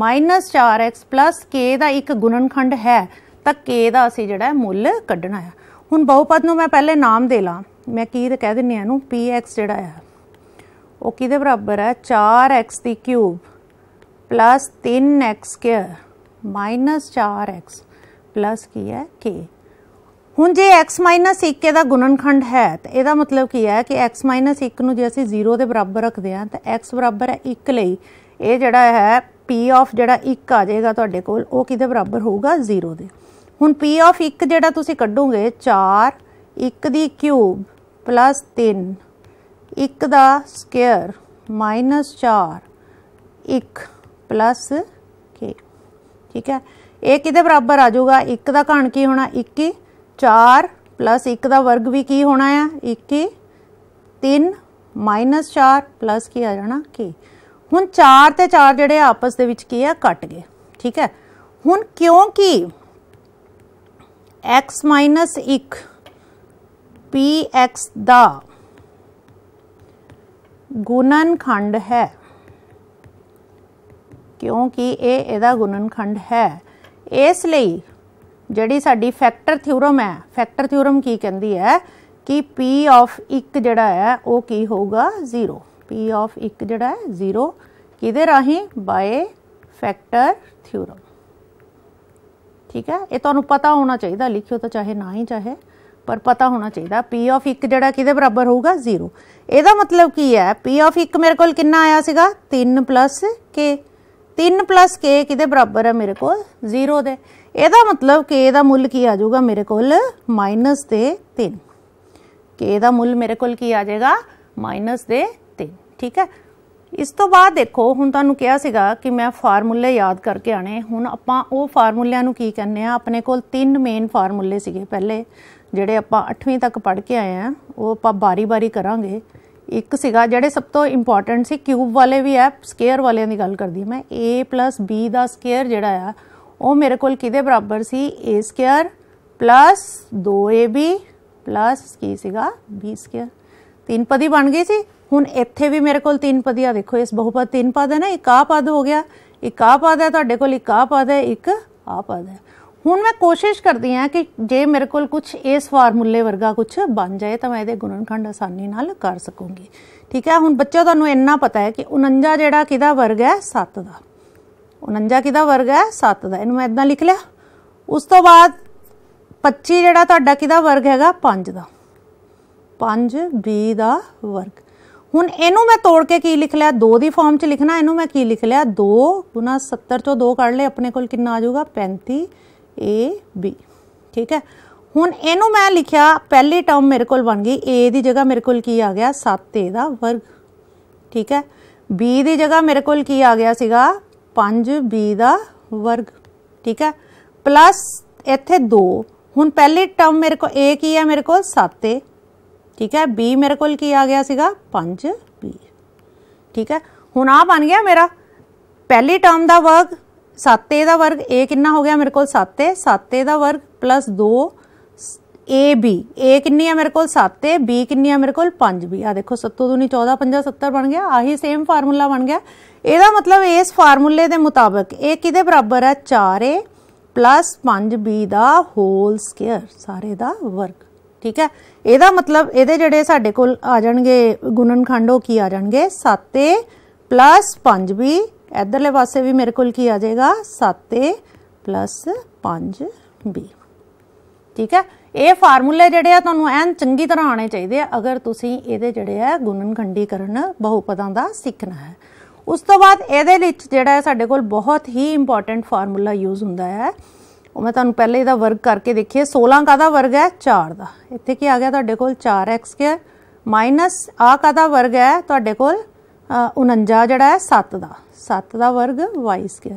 4x k ਦਾ ਇੱਕ ਗੁਣਨਖੰਡ ਹੈ ਤਾਂ k ਦਾ ਅਸੀਂ ਜਿਹੜਾ ਮੁੱਲ ਕੱਢਣਾ ਹੈ ਹੁਣ ਬਹੁਪਦ ਨੂੰ ਮੈਂ ਪਹਿਲੇ ਨਾਮ ਦੇ ਲਾਂ ਮੈਂ ਕੀ ਕਹਿ ਦਿੰਨੀ ਆ ਇਹਨੂੰ px ਜਿਹੜਾ ਆ ਉਹ ਕਿਹਦੇ ਬਰਾਬਰ ਹੈ 4x ਦੀ ਕਿਊਬ 3x2 4x ਕੀ ਹੈ k ਹੁਣ ਜੇ x 1 ਦਾ ਗੁਣਨਖੰਡ ਹੈ ਤਾਂ ਇਹਦਾ ਮਤਲਬ ਕੀ ਹੈ ਕਿ x 1 ਨੂੰ ਜੇ ਅਸੀਂ 0 ਦੇ ਬਰਾਬਰ ਰੱਖਦੇ ਹਾਂ ਤਾਂ x ਬਰਾਬਰ ਹੈ 1 ਲਈ ਇਹ ਜਿਹੜਾ ਹੈ p ਆਫ ਜਿਹੜਾ 1 ਆ ਜਾਏਗਾ ਤੁਹਾਡੇ ਕੋਲ ਉਹ ਕਿਹਦੇ ਬਰਾਬਰ ਹੋਊਗਾ 0 ਦੇ ਹੁਣ p ਆਫ 1 ਜਿਹੜਾ ਤੁਸੀਂ ਕੱਢੋਗੇ 4 1 ਦੀ ਕਿਊਬ ਪਲੱਸ 3 1 ਦਾ ਸਕੁਅਰ ਮਾਈਨਸ 4 1 ਪਲੱਸ k ਠੀਕ ਹੈ ਇਹ ਕਿਹਦੇ ਬਰਾਬਰ ਆ ਜਾਊਗਾ 1 ਦਾ ਘਣ ਕੀ ਹੋਣਾ 21 4 ਪਲੱਸ 1 ਦਾ ਵਰਗ ਵੀ ਕੀ ਹੋਣਾ ਆ 21 3 ਮਾਈਨਸ 4 ਪਲੱਸ ਕੀ ਆ ਜਾਣਾ k ਹੁਣ 4 ਤੇ 4 ਜਿਹੜੇ ਆਪਸ ਦੇ ਵਿੱਚ ਕੀ ਆ ਕੱਟ ਗਏ ਠੀਕ ਹੈ ਹੁਣ ਕਿਉਂਕਿ x 1 px ਦਾ ਗੁਣਨਖੰਡ ਹੈ ਕਿਉਂਕਿ ਇਹ ਇਹਦਾ ਗੁਣਨਖੰਡ ਹੈ ਇਸ ਲਈ ਜਿਹੜੀ ਸਾਡੀ ਫੈਕਟਰ ਥਿਉਰਮ ਹੈ ਫੈਕਟਰ ਥਿਉਰਮ ਕੀ ਕਹਿੰਦੀ ਹੈ ਕਿ p ਆਫ 1 ਜਿਹੜਾ ਹੈ ਉਹ ਕੀ ਹੋਊਗਾ 0 p ਆਫ 1 ਜਿਹੜਾ ਹੈ 0 ਕਿਹਦੇ ਰਾਹੀਂ ਬਾਏ ਫੈਕਟਰ ਥਿਉਰਮ ठीक है ये थानू पता होना चाहिए लिखियो तो चाहे ना ही चाहे पर पता होना चाहिए पी ऑफ एक जरा कि बराबर होगा जीरो यद मतलब की है पी ऑफ एक मेरे को तीन प्लस के तीन प्लस के कि बराबर है मेरे को जीरो दे मतलब के का मुल की आजगा मेरे को माइनस दे तीन के का मुल मेरे को आ जाएगा माइनस दे तीन ठीक है ਇਸ ਤੋਂ ਬਾਅਦ ਦੇਖੋ ਹੁਣ ਤੁਹਾਨੂੰ ਕਿਹਾ ਸੀਗਾ ਕਿ ਮੈਂ ਫਾਰਮੂਲੇ ਯਾਦ ਕਰਕੇ ਆਣੇ ਹੁਣ ਆਪਾਂ ਉਹ ਫਾਰਮੂਲਿਆਂ ਨੂੰ ਕੀ ਕਹਿੰਦੇ ਆ ਆਪਣੇ ਕੋਲ ਤਿੰਨ ਮੇਨ ਫਾਰਮੂਲੇ ਸੀਗੇ ਪਹਿਲੇ ਜਿਹੜੇ ਆਪਾਂ 8ਵੀਂ ਤੱਕ ਪੜ੍ਹ ਕੇ ਆਏ ਆ ਉਹ ਆਪਾਂ ਬਾਰੀ-ਬਾਰੀ ਕਰਾਂਗੇ ਇੱਕ ਸੀਗਾ ਜਿਹੜੇ ਸਭ ਤੋਂ ਇੰਪੋਰਟੈਂਟ ਸੀ ਕਿਊਬ ਵਾਲੇ ਵੀ ਆ ਸਕੁਅਰ ਵਾਲਿਆਂ ਦੀ ਗੱਲ ਕਰਦੀ ਮੈਂ a b ਦਾ ਸਕੁਅਰ ਜਿਹੜਾ ਆ ਉਹ ਮੇਰੇ ਕੋਲ ਕਿਹਦੇ ਬਰਾਬਰ ਸੀ a ਸਕੁਅਰ 2ab ਕੀ ਸੀਗਾ b ਸਕੁਅਰ ਤਿੰਨ ਪਦੀ ਬਣ ਗਈ ਸੀ ਹੁਣ ਇੱਥੇ ਵੀ ਮੇਰੇ ਕੋਲ ਤਿੰਨ ਪਦੀਆਂ ਦੇਖੋ ਇਸ ਬਹੁਪਦ ਤਿੰਨ ਪਦ ਹੈ ਨਾ ਇੱਕ ਆ ਪਦ ਹੋ ਗਿਆ ਇੱਕ ਆ ਪਦ ਹੈ ਤੁਹਾਡੇ ਕੋਲ ਇੱਕ ਆ ਪਦ ਹੈ ਇੱਕ ਆ ਪਦ ਹੈ ਹੁਣ ਮੈਂ ਕੋਸ਼ਿਸ਼ ਕਰਦੀ ਹਾਂ ਕਿ ਜੇ ਮੇਰੇ ਕੋਲ ਕੁਝ ਇਸ ਫਾਰਮੂਲੇ ਵਰਗਾ ਕੁਝ ਬਣ ਜਾਏ ਤਾਂ ਮੈਂ ਇਹਦੇ ਗੁਣਨਖੰਡ ਆਸਾਨੀ ਨਾਲ ਕਰ ਸਕੂੰਗੀ ਠੀਕ ਹੈ ਹੁਣ ਬੱਚਾ ਤੁਹਾਨੂੰ ਇੰਨਾ ਪਤਾ ਹੈ ਕਿ 49 ਜਿਹੜਾ ਕਿਹਦਾ ਵਰਗ ਹੈ 7 ਦਾ 49 ਕਿਹਦਾ ਵਰਗ ਹੈ 7 ਦਾ ਇਹਨੂੰ ਮੈਂ ਇਦਾਂ ਲਿਖ ਲਿਆ ਉਸ ਤੋਂ ਬਾਅਦ 25 ਜਿਹੜਾ ਤੁਹਾਡਾ ਕਿਹਦਾ ਵਰਗ ਹੈਗਾ 5 ਦਾ 5 b ਦਾ ਵਰਗ ਹੁਣ ਇਹਨੂੰ ਮੈਂ ਤੋੜ ਕੇ ਕੀ ਲਿਖ ਲਿਆ 2 ਦੀ ਫਾਰਮ 'ਚ ਲਿਖਣਾ ਇਹਨੂੰ ਮੈਂ ਕੀ ਲਿਖ ਲਿਆ 2 70 ਚੋਂ 2 ਕੱਢ ਲਏ ਆਪਣੇ ਕੋਲ ਕਿੰਨਾ ਆ ਜਾਊਗਾ 35 a b ਠੀਕ ਹੈ ਹੁਣ ਇਹਨੂੰ ਮੈਂ ਲਿਖਿਆ ਪਹਿਲੀ ਟਰਮ ਮੇਰੇ ਕੋਲ ਬਣ ਗਈ a ਦੀ ਜਗ੍ਹਾ ਮੇਰੇ ਕੋਲ ਕੀ ਆ ਗਿਆ 7a ਦਾ ਵਰਗ ਠੀਕ ਹੈ b ਦੀ ਜਗ੍ਹਾ ਮੇਰੇ ਕੋਲ ਕੀ ਆ ਗਿਆ ਸੀਗਾ 5b ਦਾ ਵਰਗ ਠੀਕ ਹੈ ਪਲੱਸ ਇੱਥੇ 2 ਹੁਣ ਪਹਿਲੀ ਟਰਮ ਮੇਰੇ ਕੋਲ a ਕੀ ਹੈ ਮੇਰੇ ਕੋਲ 7a ਠੀਕ ਹੈ b ਮੇਰੇ ਕੋਲ ਕੀ ਆ ਗਿਆ ਸੀਗਾ 5b ਠੀਕ ਹੈ ਹੁਣ ਆ ਬਣ ਗਿਆ ਮੇਰਾ ਪਹਿਲੀ ਟਰਮ ਦਾ ਵਰਗ 7a ਦਾ ਵਰਗ a ਕਿੰਨਾ ਹੋ ਗਿਆ ਮੇਰੇ ਕੋਲ 7a 7a ਦਾ ਵਰਗ 2 ab a ਕਿੰਨੀ ਆ ਮੇਰੇ ਕੋਲ 7a b ਕਿੰਨੀ ਆ ਮੇਰੇ ਕੋਲ 5b ਆ ਦੇਖੋ 7 ਦੂਣੀ 14 50 70 ਬਣ ਗਿਆ ਆਹੀ ਸੇਮ ਫਾਰਮੂਲਾ ਬਣ ਗਿਆ ਇਹਦਾ ਮਤਲਬ ਇਸ ਫਾਰਮੂਲੇ ਦੇ ਮੁਤਾਬਕ ਇਹ ਕਿਹਦੇ ਬਰਾਬਰ ਹੈ 4a 5b ਦਾ ਹੋਲ ਸਕੁਅਰ ਸਾਰੇ ਦਾ ਵਰਗ ਠੀਕ ਹੈ ਇਹਦਾ ਮਤਲਬ ਇਹਦੇ ਜਿਹੜੇ ਸਾਡੇ ਕੋਲ ਆ ਜਾਣਗੇ ਗੁਣਨਖੰਡ ਉਹ ਕੀ ਆ ਜਾਣਗੇ 7 5b ਇਧਰਲੇ ਪਾਸੇ ਵੀ ਮੇਰੇ ਕੋਲ ਕੀ ਆ ਜਾਏਗਾ 7 5b ਠੀਕ ਹੈ ਇਹ ਫਾਰਮੂਲੇ ਜਿਹੜੇ ਆ ਤੁਹਾਨੂੰ ਐਨ ਚੰਗੀ ਤਰ੍ਹਾਂ ਆਣੇ ਚਾਹੀਦੇ ਆ ਅਗਰ ਤੁਸੀਂ ਇਹਦੇ ਜਿਹੜੇ ਆ ਗੁਣਨਖੰਡੀਕਰਨ ਬਹੁਪਦਾਂ ਦਾ ਸਿੱਖਣਾ ਹੈ ਉਸ ਤੋਂ ਬਾਅਦ ਇਹਦੇ ਵਿੱਚ ਜਿਹੜਾ ਸਾਡੇ ਕੋਲ ਬਹੁਤ ਹੀ ਇੰਪੋਰਟੈਂਟ ਫਾਰਮੂਲਾ ਯੂਜ਼ ਹੁੰਦਾ ਹੈ ਉਹ ਮੈਂ ਤੁਹਾਨੂੰ ਪਹਿਲੇ ਇਹਦਾ ਵਰਗ ਕਰਕੇ ਦੇਖੀਏ 16 ਕਾਦਾ ਵਰਗ ਹੈ 4 ਦਾ ਇੱਥੇ ਕੀ ਆ ਗਿਆ ਤੁਹਾਡੇ ਕੋਲ 4x2 ਮਾਈਨਸ ਆ ਕਾਦਾ ਵਰਗ ਹੈ ਤੁਹਾਡੇ ਕੋਲ 49 ਜਿਹੜਾ ਹੈ 7 ਦਾ 7 ਦਾ ਵਰਗ y2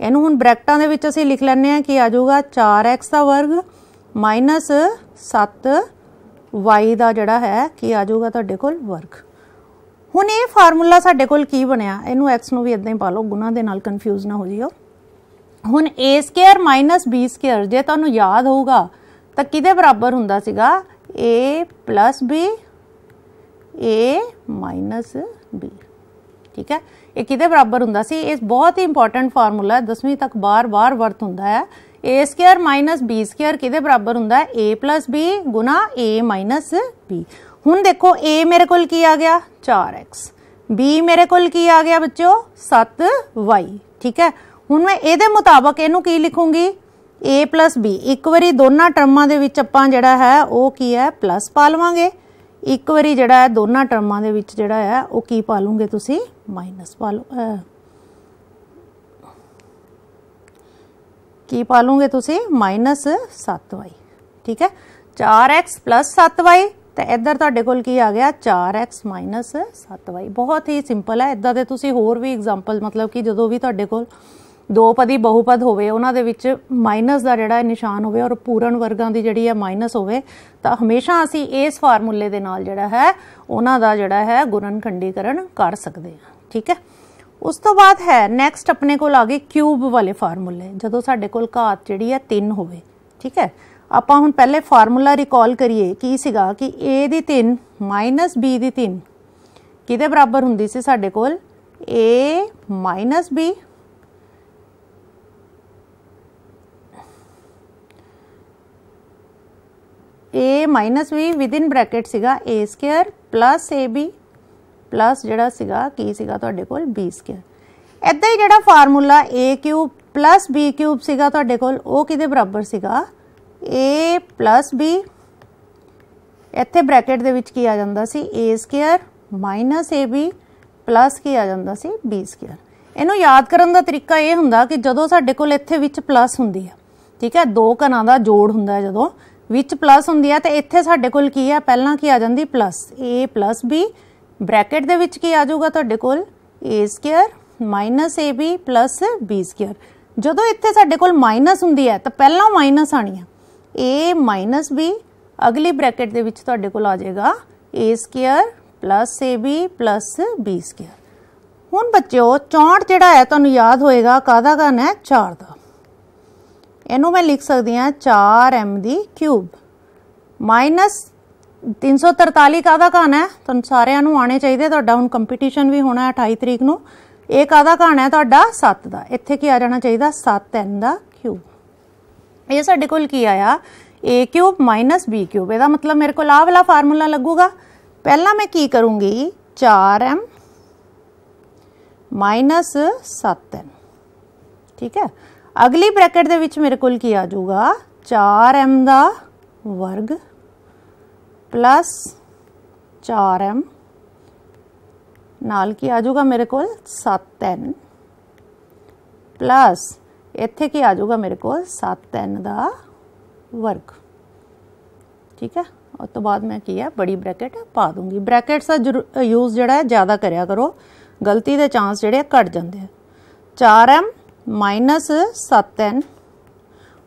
ਇਹਨੂੰ ਹੁਣ ਬ੍ਰੈਕਟਾਂ ਦੇ ਵਿੱਚ ਅਸੀਂ ਲਿਖ ਲੈਣੇ ਆ ਕਿ ਆ ਜਾਊਗਾ 4x ਦਾ ਵਰਗ ਮਾਈਨਸ 7y ਦਾ ਜਿਹੜਾ ਹੈ ਕੀ ਆ ਜਾਊਗਾ ਤੁਹਾਡੇ ਕੋਲ ਵਰਗ ਹੁਣ ਇਹ ਫਾਰਮੂਲਾ ਸਾਡੇ ਕੋਲ ਕੀ ਬਣਿਆ ਇਹਨੂੰ x ਨੂੰ ਵੀ ਇਦਾਂ ਹੀ ਪਾ ਲਓ ਗੁਣਾ ਦੇ ਨਾਲ ਕਨਫਿਊਜ਼ ਨਾ ਹੋ ਜਿਓ ਹੁਣ a ਸਕੁਅਰ b ਸਕੁਅਰ ਜੇ ਤੁਹਾਨੂੰ ਯਾਦ ਹੋਊਗਾ ਤਾਂ ਕਿਹਦੇ ਬਰਾਬਰ ਹੁੰਦਾ ਸੀਗਾ a b a b ਠੀਕ ਹੈ ਇਹ ਕਿਹਦੇ ਬਰਾਬਰ ਹੁੰਦਾ ਸੀ ਇਹ ਬਹੁਤ ਹੀ ਇੰਪੋਰਟੈਂਟ ਫਾਰਮੂਲਾ ਹੈ 10ਵੀਂ ਤੱਕ ਬਾਰ-ਬਾਰ ਵਰਤ ਹੁੰਦਾ ਹੈ a ਸਕੁਅਰ b ਸਕੁਅਰ ਕਿਹਦੇ ਬਰਾਬਰ ਹੁੰਦਾ ਹੈ a b a b ਹੁਣ ਦੇਖੋ a ਮੇਰੇ ਕੋਲ ਕੀ ਆ ਗਿਆ 4x b ਮੇਰੇ ਕੋਲ ਕੀ ਆ ਗਿਆ ਬੱਚੋ 7y ਠੀਕ ਹੈ ਹੁਣ ਮੈਂ ਇਹਦੇ ਮੁਤਾਬਕ ਇਹਨੂੰ ਕੀ ਲਿਖੂੰਗੀ a b ਇੱਕ ਵਾਰੀ ਦੋਨਾਂ ਟਰਮਾਂ ਦੇ ਵਿੱਚ ਆਪਾਂ ਜਿਹੜਾ ਹੈ ਉਹ ਕੀ ਹੈ ਪਲੱਸ ਪਾ ਲਵਾਂਗੇ ਇੱਕ ਵਾਰੀ ਜਿਹੜਾ ਹੈ ਦੋਨਾਂ ਟਰਮਾਂ ਦੇ ਵਿੱਚ ਜਿਹੜਾ ਹੈ ਉਹ ਕੀ ਪਾ ਲੂਗੇ ਤੁਸੀਂ ਮਾਈਨਸ ਪਾ ਲਓ ਕੀ ਪਾ ਲੂਗੇ ਤੁਸੀਂ -7y ਠੀਕ ਹੈ 4x 7y ਤਾਂ ਇੱਧਰ ਤੁਹਾਡੇ ਕੋਲ ਕੀ ਆ ਗਿਆ 4x 7y ਬਹੁਤ ਹੀ ਸਿੰਪਲ ਹੈ ਇਦਾਂ ਦੇ ਤੁਸੀਂ ਹੋਰ ਵੀ ਐਗਜ਼ਾਮਪਲ ਮਤਲਬ ਕਿ ਜਦੋਂ ਵੀ ਤੁਹਾਡੇ ਕੋਲ ਦੋਪਦੀ ਬਹੁਪਦ ਹੋਵੇ ਉਹਨਾਂ ਦੇ ਵਿੱਚ ਮਾਈਨਸ ਦਾ ਜਿਹੜਾ ਨਿਸ਼ਾਨ ਹੋਵੇ ਔਰ ਪੂਰਨ ਵਰਗਾਂ ਦੀ ਜਿਹੜੀ ਹੈ ਮਾਈਨਸ ਹੋਵੇ ਤਾਂ ਹਮੇਸ਼ਾ ਅਸੀਂ ਇਸ ਫਾਰਮੂਲੇ ਦੇ ਨਾਲ ਜਿਹੜਾ ਹੈ ਉਹਨਾਂ ਦਾ ਜਿਹੜਾ ਹੈ ਗੁਣਨ ਖੰਡੀਕਰਨ ਕਰ ਸਕਦੇ ਹਾਂ ਠੀਕ ਹੈ ਉਸ ਤੋਂ ਬਾਅਦ ਹੈ ਨੈਕਸਟ ਆਪਣੇ ਕੋਲ ਆ ਗਏ ਕਿਊਬ ਵਾਲੇ ਫਾਰਮੂਲੇ ਜਦੋਂ ਸਾਡੇ ਕੋਲ ਘਾਤ ਜਿਹੜੀ ਹੈ 3 ਹੋਵੇ ਠੀਕ ਹੈ ਆਪਾਂ ਹੁਣ ਪਹਿਲੇ ਫਾਰਮੂਲਾ ਰਿਕਾਲ ਕਰੀਏ ਕੀ ਸੀਗਾ ਕਿ a ਦੀ 3 b ਦੀ 3 ਕਿਹਦੇ ਬਰਾਬਰ ਹੁੰਦੀ ਸੀ ਸਾਡੇ ਕੋਲ a b a minus b within bracket ਸੀਗਾ a² ਪਲੱਸ ab ਪਲੱਸ ਜਿਹੜਾ ਸੀਗਾ ਕੀ ਸੀਗਾ ਤੁਹਾਡੇ ਕੋਲ b² ਇਦਾਂ ਹੀ ਜਿਹੜਾ ਫਾਰਮੂਲਾ a³ ਪਲੱਸ b³ ਸੀਗਾ ਤੁਹਾਡੇ ਕੋਲ ਉਹ ਕਿਹਦੇ ਬਰਾਬਰ ਸੀਗਾ a ਪਲੱਸ b ਇੱਥੇ ਬ੍ਰੈਕਟ ਦੇ ਵਿੱਚ ਕੀ ਆ ਜਾਂਦਾ ਸੀ a² ਮਾਈਨਸ ab ਪਲੱਸ ਕੀ ਆ ਜਾਂਦਾ ਸੀ b² ਇਹਨੂੰ ਯਾਦ ਕਰਨ ਦਾ ਤਰੀਕਾ ਇਹ ਹੁੰਦਾ ਕਿ ਜਦੋਂ ਸਾਡੇ ਕੋਲ ਇੱਥੇ ਵਿੱਚ ਪਲੱਸ ਹੁੰਦੀ ਹੈ ਠੀਕ ਹੈ ਦੋ ਕਣਾਂ ਦਾ ਜੋੜ ਹੁੰਦਾ ਹੈ ਜਦੋਂ ਵਿੱਚ ਪਲੱਸ ਹੁੰਦੀ ਹੈ ਤੇ ਇੱਥੇ ਸਾਡੇ ਕੋਲ ਕੀ ਹੈ ਪਹਿਲਾਂ ਕੀ ਆ ਜਾਂਦੀ ਪਲੱਸ a b ਬ੍ਰੈਕਟ ਦੇ ਵਿੱਚ ਕੀ ਆ ਜਾਊਗਾ ਤੁਹਾਡੇ ਕੋਲ a² ab b² ਜਦੋਂ ਇੱਥੇ ਸਾਡੇ ਕੋਲ ਮਾਈਨਸ ਹੁੰਦੀ ਹੈ ਤਾਂ ਪਹਿਲਾਂ ਮਾਈਨਸ ਆਣੀ ਹੈ a b ਅਗਲੀ ਬ੍ਰੈਕਟ ਦੇ ਵਿੱਚ ਤੁਹਾਡੇ ਕੋਲ ਆ ਜਾਏਗਾ a² ab b² ਹੁਣ ਬੱਚਿਓ 64 ਜਿਹੜਾ ਹੈ ਤੁਹਾਨੂੰ ਯਾਦ ਹੋਏਗਾ ਕਾਹਦਾ ਕਰਨਾ ਹੈ 4 ਦਾ ਇਹਨੂੰ ਮੈਂ ਲਿਖ ਸਕਦੀ ਹਾਂ 4m ਦੀ ਕਿਊਬ ਮਾਈਨਸ 343 ਕਾਦਾ ਘਾਣਾ ਹੈ ਤੁਹਾਨੂੰ ਸਾਰਿਆਂ ਨੂੰ ਆਣੇ ਚਾਹੀਦੇ ਤੁਹਾਡਾ ਹੁਣ ਕੰਪੀਟੀਸ਼ਨ ਵੀ ਹੋਣਾ 28 ਤਰੀਕ ਨੂੰ ਇਹ ਕਾਦਾ ਘਾਣਾ ਹੈ ਤੁਹਾਡਾ 7 ਦਾ ਇੱਥੇ ਕੀ ਆ ਜਾਣਾ ਚਾਹੀਦਾ 7n ਦਾ ਕਿਊਬ ਇਹ ਸਾਡੇ ਕੋਲ ਕੀ ਆਇਆ a ਕਿਊਬ b ਕਿਊਬ ਇਹਦਾ ਮਤਲਬ ਮੇਰੇ ਕੋਲ ਆ ਵਾਲਾ ਫਾਰਮੂਲਾ ਲੱਗੂਗਾ ਪਹਿਲਾਂ ਮੈਂ ਕੀ ਕਰੂੰਗੀ 4m 7n ਠੀਕ ਹੈ ਅਗਲੀ ਬ੍ਰੈਕਟ ਦੇ ਵਿੱਚ ਮੇਰੇ ਕੋਲ ਕੀ ਆ ਜਾਊਗਾ 4m ਦਾ ਵਰਗ ਪਲੱਸ 4m ਨਾਲ ਕੀ ਆ ਜਾਊਗਾ ਮੇਰੇ ਕੋਲ 7n ਪਲੱਸ ਇੱਥੇ ਕੀ ਆ ਜਾਊਗਾ ਮੇਰੇ ਕੋਲ 7n ਦਾ ਵਰਗ ਠੀਕ ਹੈ ਉਸ ਤੋਂ ਬਾਅਦ ਮੈਂ ਕੀ ਹੈ ਬੜੀ ਬ੍ਰੈਕਟ ਪਾ ਦੂੰਗੀ ਬ੍ਰੈਕਟਸ ਦਾ ਯੂਜ਼ ਜਿਹੜਾ ਹੈ ਜ਼ਿਆਦਾ ਕਰਿਆ ਕਰੋ ਗਲਤੀ ਦੇ ਚਾਂਸ ਜਿਹੜੇ ਘਟ ਜਾਂਦੇ ਆ 4m -7n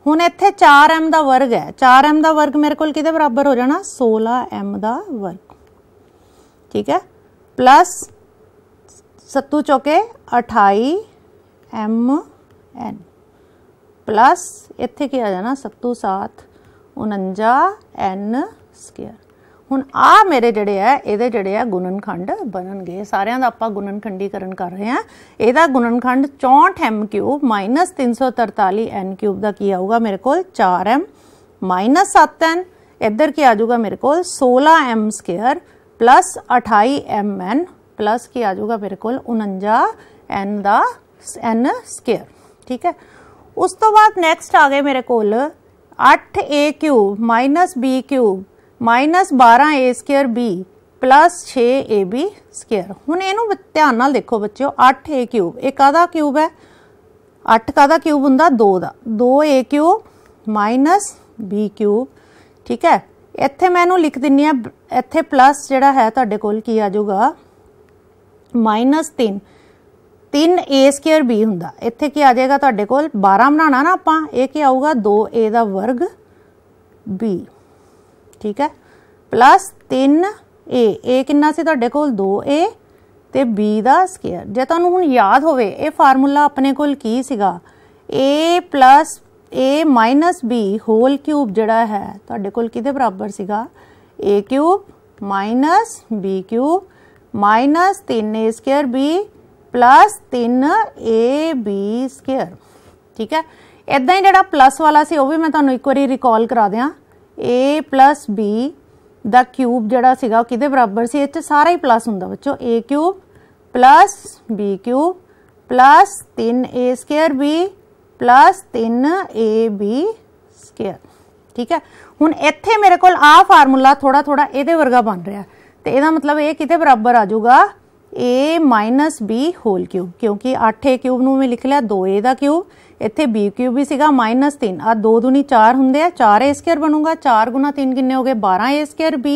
ਹੁਣ ਇੱਥੇ 4m ਦਾ ਵਰਗ ਹੈ 4m ਦਾ ਵਰਗ ਮੇਰੇ ਕੋਲ ਕਿਹਦੇ ਬਰਾਬਰ ਹੋ ਜਾਣਾ 16m ਦਾ ਵਰਗ ਠੀਕ ਹੈ ਪਲੱਸ ਸੱਤੂ ਚੋਕੇ 28mn ਪਲੱਸ ਇੱਥੇ ਕੀ ਆ ਜਾਣਾ 7 7 49n ਸਕੁਅਰ ਹੁਣ ਆ ਮੇਰੇ ਜਿਹੜੇ ਆ ਇਹਦੇ ਜਿਹੜੇ ਆ ਗੁਣਨਖੰਡ ਬਣਨਗੇ ਸਾਰਿਆਂ ਦਾ ਆਪਾਂ ਗੁਣਨਖੰਡੀਕਰਨ ਕਰ ਰਹੇ ਆ ਇਹਦਾ ਗੁਣਨਖੰਡ 64m³ 343n³ ਦਾ ਕੀ ਆਊਗਾ ਮੇਰੇ ਕੋਲ 4m 7n ਇੱਧਰ ਕੀ ਆ ਜਾਊਗਾ ਮੇਰੇ ਕੋਲ 16m² 28mn ਕੀ ਆ ਜਾਊਗਾ ਮੇਰੇ ਕੋਲ 49n ਦਾ n² ਠੀਕ ਹੈ ਉਸ ਤੋਂ ਬਾਅਦ ਨੈਕਸਟ ਆ ਗਏ ਮੇਰੇ ਕੋਲ 8a³ b³ minus 12a2b plus square ਹੁਣ ਇਹਨੂੰ ਧਿਆਨ ਨਾਲ ਦੇਖੋ ਬੱਚਿਓ 8a³ ਇਹ ਕਾਦਾ ਕਿਊਬ ਹੈ 8 ਕਾਦਾ ਕਿਊਬ ਹੁੰਦਾ 2 ਦਾ 2a³ b³ ਠੀਕ ਹੈ ਇੱਥੇ ਮੈਂ ਇਹਨੂੰ ਲਿਖ ਦਿੰਨੀ ਆ ਇੱਥੇ ਪਲੱਸ ਜਿਹੜਾ ਹੈ ਤੁਹਾਡੇ ਕੋਲ ਕੀ ਆ ਜਾਊਗਾ ਮਾਈਨਸ 3 3a b ਹੁੰਦਾ ਇੱਥੇ ਕੀ ਆ ਜਾਏਗਾ ਤੁਹਾਡੇ ਕੋਲ 12 ਬਣਾਣਾ ਨਾ ਆਪਾਂ ਇਹ ਕੀ ਆਊਗਾ 2a ਦਾ ਵਰਗ b ਠੀਕ ਹੈ ਪਲੱਸ 3a a ਕਿੰਨਾ ਸੀ ਤੁਹਾਡੇ ਕੋਲ 2a ਤੇ b ਦਾ ਸਕੁਅਰ ਜੇ ਤੁਹਾਨੂੰ ਹੁਣ ਯਾਦ ਹੋਵੇ ਇਹ ਫਾਰਮੂਲਾ ਆਪਣੇ ਕੋਲ ਕੀ ਸੀਗਾ a a b whole cube ਜਿਹੜਾ ਹੈ ਤੁਹਾਡੇ ਕੋਲ ਕਿਹਦੇ ਬਰਾਬਰ ਸੀਗਾ a cube minus b cube minus 3a square b plus 3ab square ਠੀਕ ਹੈ ਇਦਾਂ ਹੀ ਜਿਹੜਾ ਪਲੱਸ ਵਾਲਾ ਸੀ ਉਹ ਵੀ ਮੈਂ ਤੁਹਾਨੂੰ ਇੱਕ ਵਾਰੀ ਰਿਕਾਲ ਕਰਾ ਦਿਆਂ a b ਦਾ ਕਿਊਬ ਜਿਹੜਾ ਸੀਗਾ ਉਹ ਕਿਹਦੇ ਬਰਾਬਰ ਸੀ ਇੱਥੇ ਸਾਰਾ ਹੀ ਪਲੱਸ ਹੁੰਦਾ ਬੱਚੋ a cube plus b cube plus 3a square b plus 3ab square ਠੀਕ ਹੈ ਹੁਣ ਇੱਥੇ ਮੇਰੇ ਕੋਲ ਆ ਫਾਰਮੂਲਾ ਥੋੜਾ ਥੋੜਾ ਇਹਦੇ ਵਰਗਾ ਬਣ ਰਿਹਾ ਤੇ ਇਹਦਾ ਮਤਲਬ ਇਹ ਕਿਤੇ ਬਰਾਬਰ ਆ ਜਾਊਗਾ a b ਹੋਲ ਕਿਊਬ ਕਿਉਂਕਿ 8a ਕਿਊਬ ਨੂੰ ਮੈਂ ਲਿਖ ਲਿਆ 2a ਦਾ ਕਿਊਬ ਇੱਥੇ b³ ਵੀ ਸੀਗਾ -3 ਆ 2 ਦੂਣੀ 4 ਹੁੰਦੇ ਆ 4a² ਬਣੂਗਾ 4 3 ਕਿੰਨੇ ਹੋ ਗਏ 12a2 b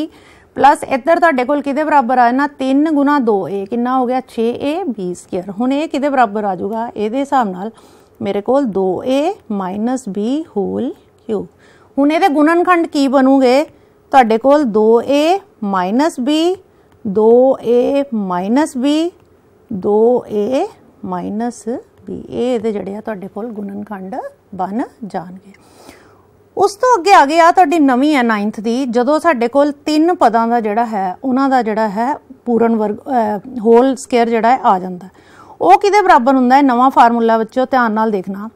ਪਲੱਸ ਇੱਧਰ ਤੁਹਾਡੇ ਕੋਲ ਕਿਹਦੇ ਬਰਾਬਰ ਆ ਨਾ 3 2a ਕਿੰਨਾ ਹੋ ਗਿਆ 6ab² ਹੁਣ ਇਹ ਕਿਹਦੇ ਬਰਾਬਰ ਆ ਜਾਊਗਾ ਇਹਦੇ ਹਿਸਾਬ ਨਾਲ ਮੇਰੇ ਕੋਲ 2a b ਹੋਲ ਹੁਣ ਇਹਦੇ ਗੁਣਨਖੰਡ ਕੀ ਬਣੂਗੇ ਤੁਹਾਡੇ ਕੋਲ 2a b 2a b 2a ਵੀ ਇਹ ਇਹਦੇ ਜਿਹੜੇ ਆ ਤੁਹਾਡੇ ਕੋਲ ਗੁਣਨਖੰਡ ਬਣ ਜਾਣਗੇ ਉਸ ਤੋਂ ਅੱਗੇ ਆ ਗਿਆ ਤੁਹਾਡੀ ਨਵੀਂ ਹੈ 9th ਦੀ ਜਦੋਂ ਸਾਡੇ ਕੋਲ ਤਿੰਨ ਪਦਾਂ ਦਾ ਜਿਹੜਾ ਹੈ ਉਹਨਾਂ ਦਾ ਜਿਹੜਾ ਹੈ ਪੂਰਨ ਵਰਗ ਹੋਲ ਸਕੁਅਰ ਜਿਹੜਾ ਹੈ ਆ ਜਾਂਦਾ ਉਹ ਕਿਹਦੇ ਬਰਾਬਰ ਹੁੰਦਾ ਹੈ ਨਵਾਂ ਫਾਰਮੂਲਾ ਬੱਚਿਓ ਧਿਆਨ ਨਾਲ ਦੇਖਣਾ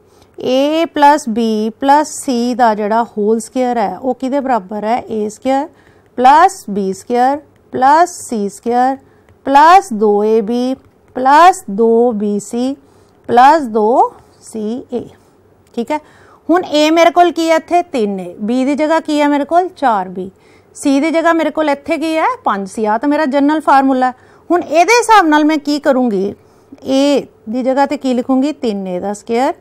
a b c ਦਾ ਜਿਹੜਾ ਹੋਲ ਸਕੁਅਰ ਹੈ ਉਹ ਕਿਹਦੇ ਬਰਾਬਰ ਹੈ a square b square c square 2ab 2bc plus दो सी ए ठीक है हूँ ए मेरे को इतने तीन ए बी की जगह की है मेरे को चार बी सी की जगह मेरे को इतने की है पाँच सी आ तो मेरा जनरल फार्मूला हूँ ए हिसाब न मैं की करूँगी ए की जगह तो की लिखूँगी तीन ए का स्केयर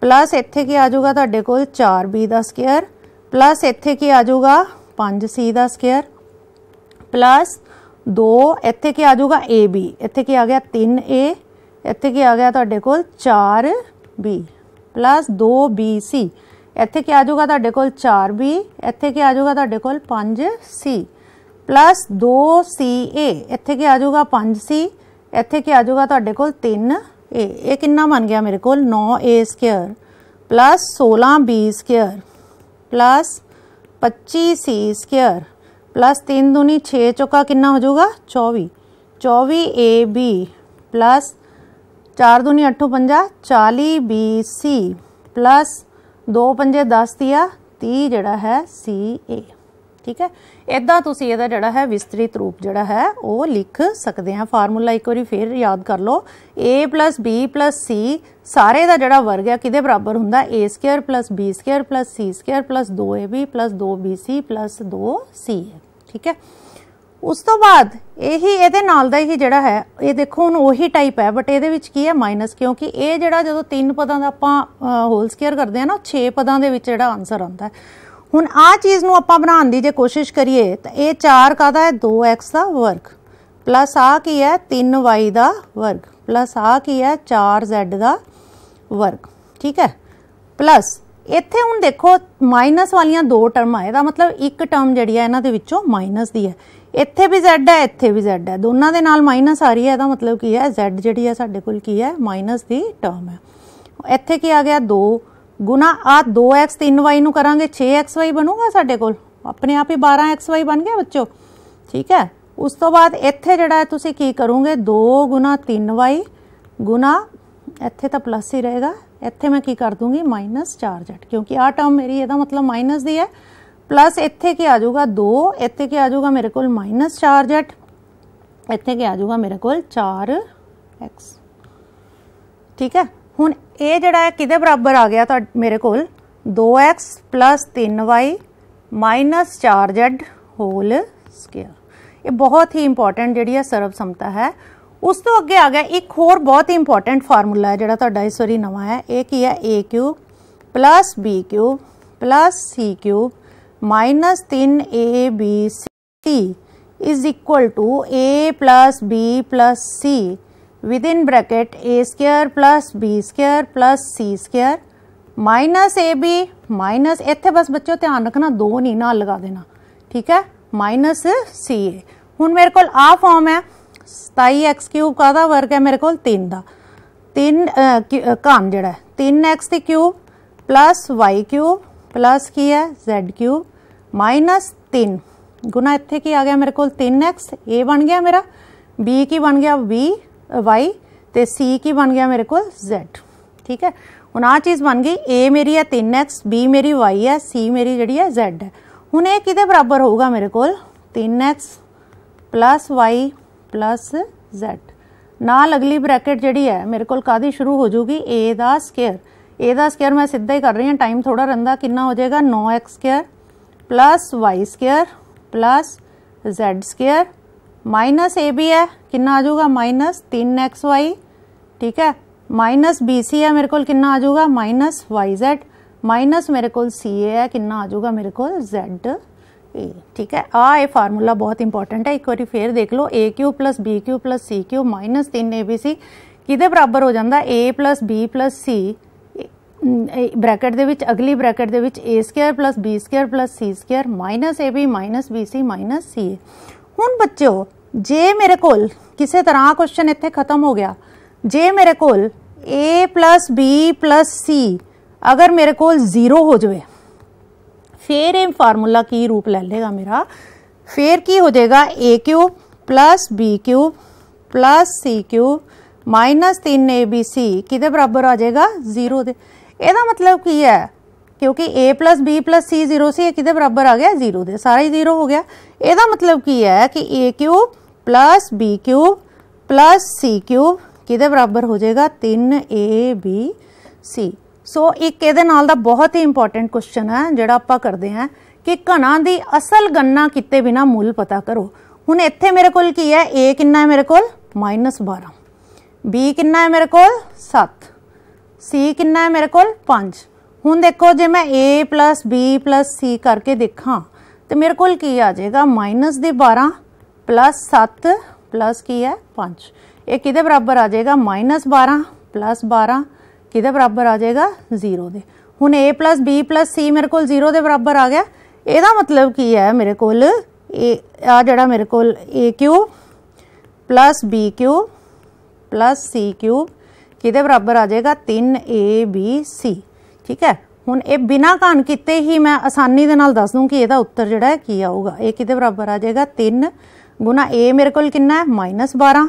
प्लस इतने की आजगा थोड़े को चार बी का स्केयर प्लस इतने की आजगा पाँच सी का स्केयर प्लस दो इतने की आजगा ए बी इतने की आ गया तीन ए इतने की आ गया थोड़े को चार बी प्लस दो बी सी इतने की आजगा थोड़े को चार बी इतने की आजगा थोड़े को सी प्लस दो सी ए इतने की आजगा पं सी इतने की आजगा थोड़े को तीन ए ये कि बन गया मेरे को नौ ए स्केयर प्लस सोलह बी स्केयर प्लस पच्ची सी स्केयर प्लस तीन दूनी छे चौका कि होजूगा चौबी चौबी ए बी प्लस 4 ਦੂਨੀ 8 पंजा 40 बी सी 2 ਪੰਜੇ 10 ਤੀਆ 30 ਜਿਹੜਾ ਹੈ ਸੀ ਏ ਠੀਕ ਹੈ ਇਦਾਂ ਤੁਸੀਂ ਇਹਦਾ ਜਿਹੜਾ ਹੈ ਵਿਸਤ੍ਰਿਤ ਰੂਪ ਜਿਹੜਾ ਹੈ ਉਹ ਲਿਖ ਸਕਦੇ ਆ ਫਾਰਮੂਲਾ ਇੱਕ ਵਾਰੀ ਫੇਰ ਯਾਦ ਕਰ ਲਓ a b c ਸਾਰੇ ਦਾ ਜਿਹੜਾ ਵਰਗ ਹੈ ਕਿਦੇ ਬਰਾਬਰ ਹੁੰਦਾ a2 b2 c2 2ab 2bc 2ca ਠੀਕ ਹੈ ਉਸ ਤੋਂ ਬਾਅਦ ਇਹੀ ਇਹਦੇ ਨਾਲ ਦਾ ਹੀ ਜਿਹੜਾ ਹੈ ਇਹ ਦੇਖੋ ਹੁਣ ਉਹੀ ਟਾਈਪ ਹੈ ਬਟ ਇਹਦੇ ਵਿੱਚ ਕੀ ਹੈ ਮਾਈਨਸ ਕਿਉਂਕਿ ਇਹ ਜਿਹੜਾ ਜਦੋਂ ਤਿੰਨ ਪਦਾਂ ਦਾ ਆਪਾਂ ਹੋਲ ਸਕੁਅਰ ਕਰਦੇ ਆ ਨਾ 6 ਪਦਾਂ ਦੇ ਵਿੱਚ ਜਿਹੜਾ ਆਨਸਰ ਆਉਂਦਾ ਹੁਣ ਆ ਚੀਜ਼ ਨੂੰ ਆਪਾਂ ਬਣਾਉਣ ਦੀ ਜੇ ਕੋਸ਼ਿਸ਼ ਕਰੀਏ ਤਾਂ ਇਹ 4 ਕਾਦਾ ਹੈ 2x ਦਾ ਵਰਗ ਪਲੱਸ ਆ ਕੀ ਹੈ 3y ਦਾ ਵਰਗ ਪਲੱਸ ਆ ਕੀ ਹੈ 4z ਦਾ ਵਰਗ ਠੀਕ ਹੈ ਪਲੱਸ ਇੱਥੇ ਹੁਣ ਦੇਖੋ ਮਾਈਨਸ ਵਾਲੀਆਂ ਦੋ ਟਰਮ ਆਏ ਦਾ ਮਤਲਬ ਇੱਕ ਟਰਮ ਜਿਹੜੀ ਹੈ ਇਹਨਾਂ ਦੇ ਵਿੱਚੋਂ ਮਾਈਨਸ ਦੀ ਹੈ ਇੱਥੇ ਵੀ z ਹੈ ਇੱਥੇ ਵੀ z ਹੈ ਦੋਨਾਂ ਦੇ ਨਾਲ ਮਾਈਨਸ ਆ ਰਹੀ ਹੈ ਇਹਦਾ ਮਤਲਬ ਕੀ ਹੈ z ਜਿਹੜੀ ਹੈ ਸਾਡੇ ਕੋਲ ਕੀ ਹੈ ਮਾਈਨਸ ਦੀ ਟਰਮ ਹੈ ਇੱਥੇ ਕੀ ਆ ਗਿਆ 2 ਗੁਣਾ ਆ 2x 3y ਨੂੰ ਕਰਾਂਗੇ 6xy ਬਣੂਗਾ ਸਾਡੇ ਕੋਲ ਆਪਣੇ ਆਪ ਹੀ 12xy ਬਣ ਗਿਆ ਬੱਚੋ ਠੀਕ ਹੈ ਉਸ ਤੋਂ ਬਾਅਦ ਇੱਥੇ ਜਿਹੜਾ ਹੈ ਤੁਸੀਂ ਕੀ ਕਰੋਗੇ 2 3y ਗੁਣਾ ਇੱਥੇ ਤਾਂ ਪਲੱਸ ਹੀ ਰਹੇਗਾ ਇੱਥੇ ਮੈਂ ਕੀ ਕਰ ਦੂੰਗੀ -4z ਕਿਉਂਕਿ ਆ ਟਰਮ ਮੇਰੀ ਇਹਦਾ ਮਤਲਬ ਮਾਈਨਸ ਦੀ ਹੈ ਪਲੱਸ ਇੱਥੇ ਕੀ ਆ ਜਾਊਗਾ 2 ਇੱਥੇ ਕੀ ਆ ਜਾਊਗਾ ਮੇਰੇ ਕੋਲ -4z ਇੱਥੇ ਕੀ ਆ ਜਾਊਗਾ ਮੇਰੇ ਕੋਲ 4x ਠੀਕ ਹੈ ਹੁਣ ਇਹ ਜਿਹੜਾ ਹੈ ਕਿਹਦੇ ਬਰਾਬਰ ਆ ਗਿਆ ਤੁਹਾਡੇ ਮੇਰੇ ਕੋਲ 2x 3y 4z whole square ਇਹ ਬਹੁਤ ਹੀ ਇੰਪੋਰਟੈਂਟ ਜਿਹੜੀ ਹੈ ਸਰਵ ਸਮਤਾ ਹੈ ਉਸ ਤੋਂ ਅੱਗੇ ਆ ਗਿਆ ਇੱਕ ਹੋਰ ਬਹੁਤ ਹੀ ਇੰਪੋਰਟੈਂਟ ਫਾਰਮੂਲਾ ਹੈ ਜਿਹੜਾ ਤੁਹਾਡਾ ਇਸ ਵਾਰੀ ਨਵਾਂ ਹੈ ਇਹ ਕੀ ਹੈ a³ b³ c³ माइनस तीन a b c is equal to a plus b plus c within bracket a square plus b square plus c square minus a b minus इतने बस बच्चों ध्यान रखना दो नहीं ना लगा देना ठीक है माइनस सी ए हूँ मेरे को आ फॉर्म है सताई एक्स क्यूब का वर्ग है मेरे को तीन का तीन घन जोड़ा तीन एक्स की cube plus y cube plus ਕੀ ਹੈ z³ ਮਾਈਨਸ 3 ਗੁਣਾ ਇੱਥੇ ਕੀ ਆ ਗਿਆ ਮੇਰੇ ਕੋਲ 3x a ਬਣ ਗਿਆ ਮੇਰਾ b ਕੀ ਬਣ ਗਿਆ v y ਤੇ c ਕੀ ਬਣ ਗਿਆ ਮੇਰੇ ਕੋਲ z ਠੀਕ ਹੈ ਹੁਣ ਆ ਚੀਜ਼ ਬਣ ਗਈ a ਮੇਰੀ ਹੈ 3x b ਮੇਰੀ y ਹੈ c ਮੇਰੀ ਜਿਹੜੀ ਹੈ z ਹੈ ਹੁਣ ਇਹ ਕਿਹਦੇ ਬਰਾਬਰ ਹੋਊਗਾ ਮੇਰੇ ਕੋਲ 3x y z ਨਾਲ ਅਗਲੀ ਬ੍ਰੈਕਟ ਜਿਹੜੀ ਹੈ ਮੇਰੇ ਕੋਲ ਕਾਦੀ ਸ਼ੁਰੂ ਹੋ ਜੂਗੀ a ਦਾ ਸਕੁਅਰ ਇਹਦਾ ਸਕੁਅਰ ਮੈਂ ਸਿੱਧਾ ਹੀ ਕਰ ਰਹੀ ਹਾਂ ਟਾਈਮ ਥੋੜਾ ਰਹਿੰਦਾ ਕਿੰਨਾ ਹੋ ਜਾਏਗਾ 9x square z2 y square z square minus ab ਹੈ ਕਿੰਨਾ ਆ ਜਾਊਗਾ ਮਾਈਨਸ 3xy ਠੀਕ ਹੈ ਮਾਈਨਸ bc ਹੈ ਮੇਰੇ ਕੋਲ ਕਿੰਨਾ ਆ ਜਾਊਗਾ ਮਾਈਨਸ yz ਮਾਈਨਸ ਮੇਰੇ ਕੋਲ ca ਹੈ ਕਿੰਨਾ ਆ ਜਾਊਗਾ ਮੇਰੇ ਕੋਲ z a ਠੀਕ ਹੈ ਆ ਇਹ ਫਾਰਮੂਲਾ ਬਹੁਤ ਇੰਪੋਰਟੈਂਟ ਹੈ ਇੱਕ ਵਾਰੀ ਫੇਰ ਦੇਖ ਲਓ a³ bq cq 3abc ਕਿਹਦੇ ਬਰਾਬਰ ਹੋ ਜਾਂਦਾ a b c ब्रैकेट के अगली ब्रैकेट के a square plus b square plus c square minus a b minus b c minus c a हूँ बचो जे मेरे को किसी तरह क्वेश्चन इतने खत्म हो गया जे मेरे को a plus b plus c अगर मेरे को जीरो हो जाए फिर ये फार्मूला की रूप ले लेगा मेरा फिर की हो जाएगा a cube plus b cube plus c cube minus तीन ए बी सी कि बराबर आ जाएगा जीरो दे ਇਹਦਾ ਮਤਲਬ ਕੀ ਹੈ ਕਿਉਂਕਿ a b c 0 ਸੀ ਇਹ ਕਿਹਦੇ ਬਰਾਬਰ ਆ ਗਿਆ 0 ਦੇ ਸਾਰਾ ਹੀ 0 ਹੋ ਗਿਆ ਇਹਦਾ ਮਤਲਬ ਕੀ ਹੈ ਕਿ a³ b³ c³ ਕਿਹਦੇ ਬਰਾਬਰ ਹੋ ਜਾਏਗਾ 3abc ਸੋ ਇੱਕ ਇਹਦੇ ਨਾਲ ਦਾ ਬਹੁਤ ਹੀ ਇੰਪੋਰਟੈਂਟ ਕੁਐਸਚਨ ਹੈ ਜਿਹੜਾ ਆਪਾਂ ਕਰਦੇ ਹਾਂ ਕਿ ਘਣਾ ਦੀ ਅਸਲ ਗਣਨਾ ਕੀਤੇ ਬਿਨਾ ਮੁੱਲ ਪਤਾ ਕਰੋ ਹੁਣ ਇੱਥੇ ਮੇਰੇ ਕੋਲ ਕੀ ਹੈ a ਕਿੰਨਾ ਹੈ ਮੇਰੇ ਕੋਲ -12 b ਕਿੰਨਾ ਹੈ ਮੇਰੇ ਕੋਲ 7 c ਕਿੰਨਾ ਹੈ ਮੇਰੇ ਕੋਲ 5 ਹੁਣ ਦੇਖੋ ਜੇ ਮੈਂ a b c ਕਰਕੇ ਦੇਖਾਂ ਤੇ ਮੇਰੇ ਕੋਲ ਕੀ ਆ ਜਾਏਗਾ ਮਾਈਨਸ ਦੇ 12 7 ਕੀ ਹੈ 5 ਇਹ ਕਿਹਦੇ ਬਰਾਬਰ ਆ ਜਾਏਗਾ -12 12 ਕਿਹਦੇ ਬਰਾਬਰ ਆ ਜਾਏਗਾ 0 ਦੇ ਹੁਣ a b c ਮੇਰੇ ਕੋਲ 0 ਦੇ ਬਰਾਬਰ ਆ ਗਿਆ ਇਹਦਾ ਮਤਲਬ ਕੀ ਹੈ ਮੇਰੇ ਕੋਲ ਇਹ ਆ ਜਿਹੜਾ ਮੇਰੇ ਕੋਲ a³ b³ c³ ਕਿਹਦੇ ਬਰਾਬਰ ਆ ਜਾਏਗਾ 3ABC ਠੀਕ ਹੈ ਹੁਣ ਇਹ ਬਿਨਾ ਕਾਨ ਕੀਤੇ ਹੀ ਮੈਂ ਆਸਾਨੀ ਦੇ ਨਾਲ ਦੱਸ ਦੂੰ ਕਿ ਇਹਦਾ ਉੱਤਰ ਜਿਹੜਾ ਹੈ ਕੀ ਆਊਗਾ ਇਹ ਕਿਹਦੇ ਬਰਾਬਰ ਆ ਜਾਏਗਾ 3 ਗੁਣਾ A ਮੇਰੇ ਕੋਲ ਕਿੰਨਾ ਹੈ -12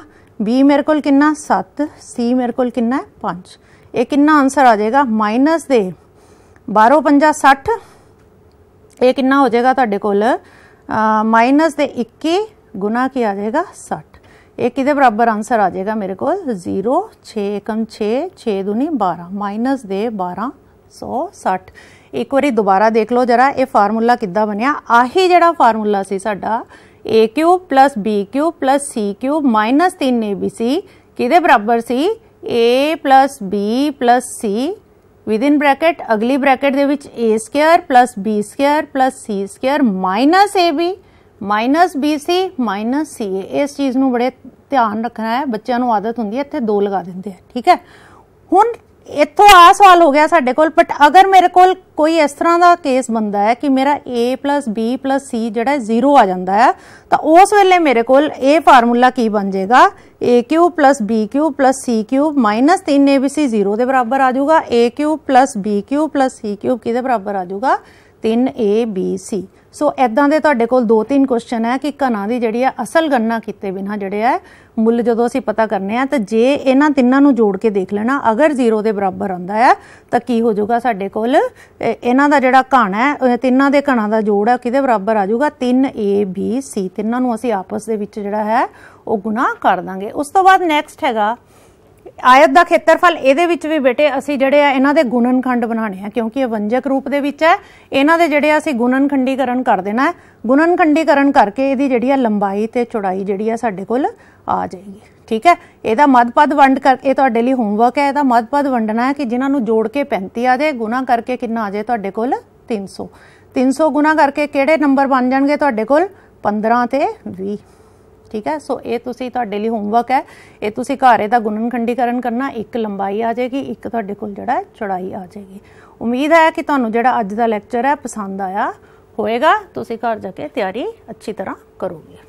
B ਮੇਰੇ ਕੋਲ ਕਿੰਨਾ 7 C ਮੇਰੇ ਕੋਲ ਕਿੰਨਾ 5 ਇਹ ਕਿੰਨਾ ਆਨਸਰ ਆ ਜਾਏਗਾ ਮਾਈਨਸ ਦੇ 12 5 60 ਇਹ ਕਿੰਨਾ ਹੋ ਜਾਏਗਾ ਤੁਹਾਡੇ ਕੋਲ ਮਾਈਨਸ ਦੇ 21 ਗੁਣਾ ਕੀ ਆ ਜਾਏਗਾ 60 ਇਹ ਕਿਹਦੇ ਬਰਾਬਰ ਆਨਸਰ ਆ ਜਾਏਗਾ ਮੇਰੇ ਕੋਲ 0 6 ਕਮ 6 6 ਦੂਣੀ 12 ਮਾਈਨਸ ਦੇ 12 160 ਇੱਕ ਵਾਰੀ ਦੁਬਾਰਾ ਦੇਖ ਲਓ ਜਰਾ ਇਹ ਫਾਰਮੂਲਾ ਕਿੱਦਾਂ ਬਣਿਆ ਆਹੀ ਜਿਹੜਾ ਫਾਰਮੂਲਾ ਸੀ ਸਾਡਾ a³ b³ c³ 3abc ਕਿਹਦੇ ਬਰਾਬਰ ਸੀ a b c within bracket ਅਗਲੀ ਬ੍ਰੈਕਟ ਦੇ ਵਿੱਚ a² b² c² ab -BC -CA ਇਸ ਚੀਜ਼ ਨੂੰ ਬੜੇ ਧਿਆਨ ਰੱਖਣਾ ਹੈ ਬੱਚਿਆਂ ਨੂੰ ਆਦਤ ਹੁੰਦੀ ਹੈ ਇੱਥੇ ਦੋ ਲਗਾ ਦਿੰਦੇ ਆ ਠੀਕ ਹੈ ਹੁਣ ਇੱਥੋਂ ਆ ਸਵਾਲ ਹੋ ਗਿਆ ਸਾਡੇ ਕੋਲ ਬਟ ਅਗਰ ਮੇਰੇ ਕੋਲ ਕੋਈ ਇਸ ਤਰ੍ਹਾਂ ਦਾ ਕੇਸ ਬੰਦਾ ਹੈ ਕਿ ਮੇਰਾ a b c ਜਿਹੜਾ 0 ਆ ਜਾਂਦਾ ਹੈ ਤਾਂ ਉਸ ਵੇਲੇ ਮੇਰੇ ਕੋਲ ਇਹ ਫਾਰਮੂਲਾ ਕੀ ਬਣ ਜਾਏਗਾ a³ b³ c³ 3abc 0 ਦੇ ਬਰਾਬਰ ਆ ਜਾਊਗਾ a³ b³ c³ ਕਿਹਦੇ ਬਰਾਬਰ ਆ ਜਾਊਗਾ 3abc ਸੋ ਐਦਾਂ ਦੇ ਤੁਹਾਡੇ ਕੋਲ ਦੋ ਤਿੰਨ ਕੁਐਸਚਨ ਹੈ ਕਿ ਘਨਾਂ ਦੀ ਜਿਹੜੀ ਹੈ ਅਸਲ ਗਣਨਾ ਕੀਤੇ ਬਿਨਾ ਜਿਹੜੇ ਹੈ ਮੁੱਲ ਜਦੋਂ ਅਸੀਂ ਪਤਾ ਕਰਨੇ ਆ ਤਾਂ ਜੇ ਇਹਨਾਂ ਤਿੰਨਾਂ ਨੂੰ ਜੋੜ ਕੇ ਦੇਖ ਲੈਣਾ ਅਗਰ 0 ਦੇ ਬਰਾਬਰ ਆਉਂਦਾ ਹੈ ਤਾਂ ਕੀ ਹੋ ਜਾਊਗਾ ਸਾਡੇ ਕੋਲ ਇਹਨਾਂ ਦਾ ਜਿਹੜਾ ਘਣ ਹੈ ਤਿੰਨਾਂ ਦੇ ਘਣਾਂ ਦਾ ਜੋੜ ਆ ਕਿਹਦੇ ਬਰਾਬਰ ਆ ਜਾਊਗਾ 3abc ਤਿੰਨਾਂ ਨੂੰ ਅਸੀਂ ਆਪਸ ਦੇ ਵਿੱਚ ਜਿਹੜਾ ਹੈ ਉਹ ਗੁਣਾ ਕਰ ਦਾਂਗੇ ਉਸ ਤੋਂ ਬਾਅਦ ਨੈਕਸਟ ਹੈਗਾ ਆਇਤ ਦਾ ਖੇਤਰਫਲ ਇਹਦੇ ਵਿੱਚ ਵੀ ਬੇਟੇ ਅਸੀਂ ਜਿਹੜੇ ਆ ਇਹਨਾਂ ਦੇ ਗੁਣਨਖੰਡ ਬਣਾਣੇ ਆ ਕਿਉਂਕਿ ਇਹ ਵੰਜਕ ਰੂਪ ਦੇ ਵਿੱਚ ਹੈ ਇਹਨਾਂ ਦੇ ਜਿਹੜੇ ਅਸੀਂ ਗੁਣਨਖੰਡੀਕਰਨ ਕਰ ਦੇਣਾ ਗੁਣਨਖੰਡੀਕਰਨ ਕਰਕੇ ਇਹਦੀ ਜਿਹੜੀ ਆ ਲੰਬਾਈ ਤੇ ਚੌੜਾਈ ਜਿਹੜੀ ਆ ਸਾਡੇ ਕੋਲ ਆ ਜਾਏਗੀ ਠੀਕ ਹੈ ਇਹਦਾ ਮੱਧਪਦ ਵੰਡ ਕਰ ਇਹ ਤੁਹਾਡੇ ਲਈ ਹੋਮਵਰਕ ਹੈ ਇਹਦਾ ਮੱਧਪਦ ਵੰਡਣਾ ਹੈ ਕਿ ਜਿਨ੍ਹਾਂ ਨੂੰ ਜੋੜ ਕੇ 35 ਆ ਜਾਏ ਗੁਣਾ ਕਰਕੇ ਕਿੰਨਾ ਆ ਜਾਏ ਤੁਹਾਡੇ ਕੋਲ 300 300 ਗੁਣਾ ਕਰਕੇ ਕਿਹੜੇ ਨੰਬਰ ਬਣ ਜਾਣਗੇ ਤੁਹਾਡੇ ਕੋਲ 15 ਤੇ 20 ਠੀਕ ਹੈ ਸੋ ਇਹ ਤੁਸੀਂ ਤੁਹਾਡੇ ਲਈ ਹੋਮਵਰਕ ਹੈ ਇਹ ਤੁਸੀਂ ਘਰ ਇਹਦਾ ਗੁਣਨਖੰਡੀਕਰਨ ਕਰਨਾ ਇੱਕ ਲੰਬਾਈ ਆ ਜਾਏਗੀ ਇੱਕ ਤੁਹਾਡੇ ਕੋਲ ਜਿਹੜਾ ਚੌੜਾਈ ਆ ਜਾਏਗੀ ਉਮੀਦ ਹੈ ਕਿ ਤੁਹਾਨੂੰ ਜਿਹੜਾ ਅੱਜ ਦਾ ਲੈਕਚਰ ਹੈ ਪਸੰਦ ਆਇਆ ਹੋਏਗਾ ਤੁਸੀਂ ਘਰ ਜਾ ਕੇ ਤਿਆਰੀ ਅੱਛੀ ਤਰ੍ਹਾਂ ਕਰੋਗੇ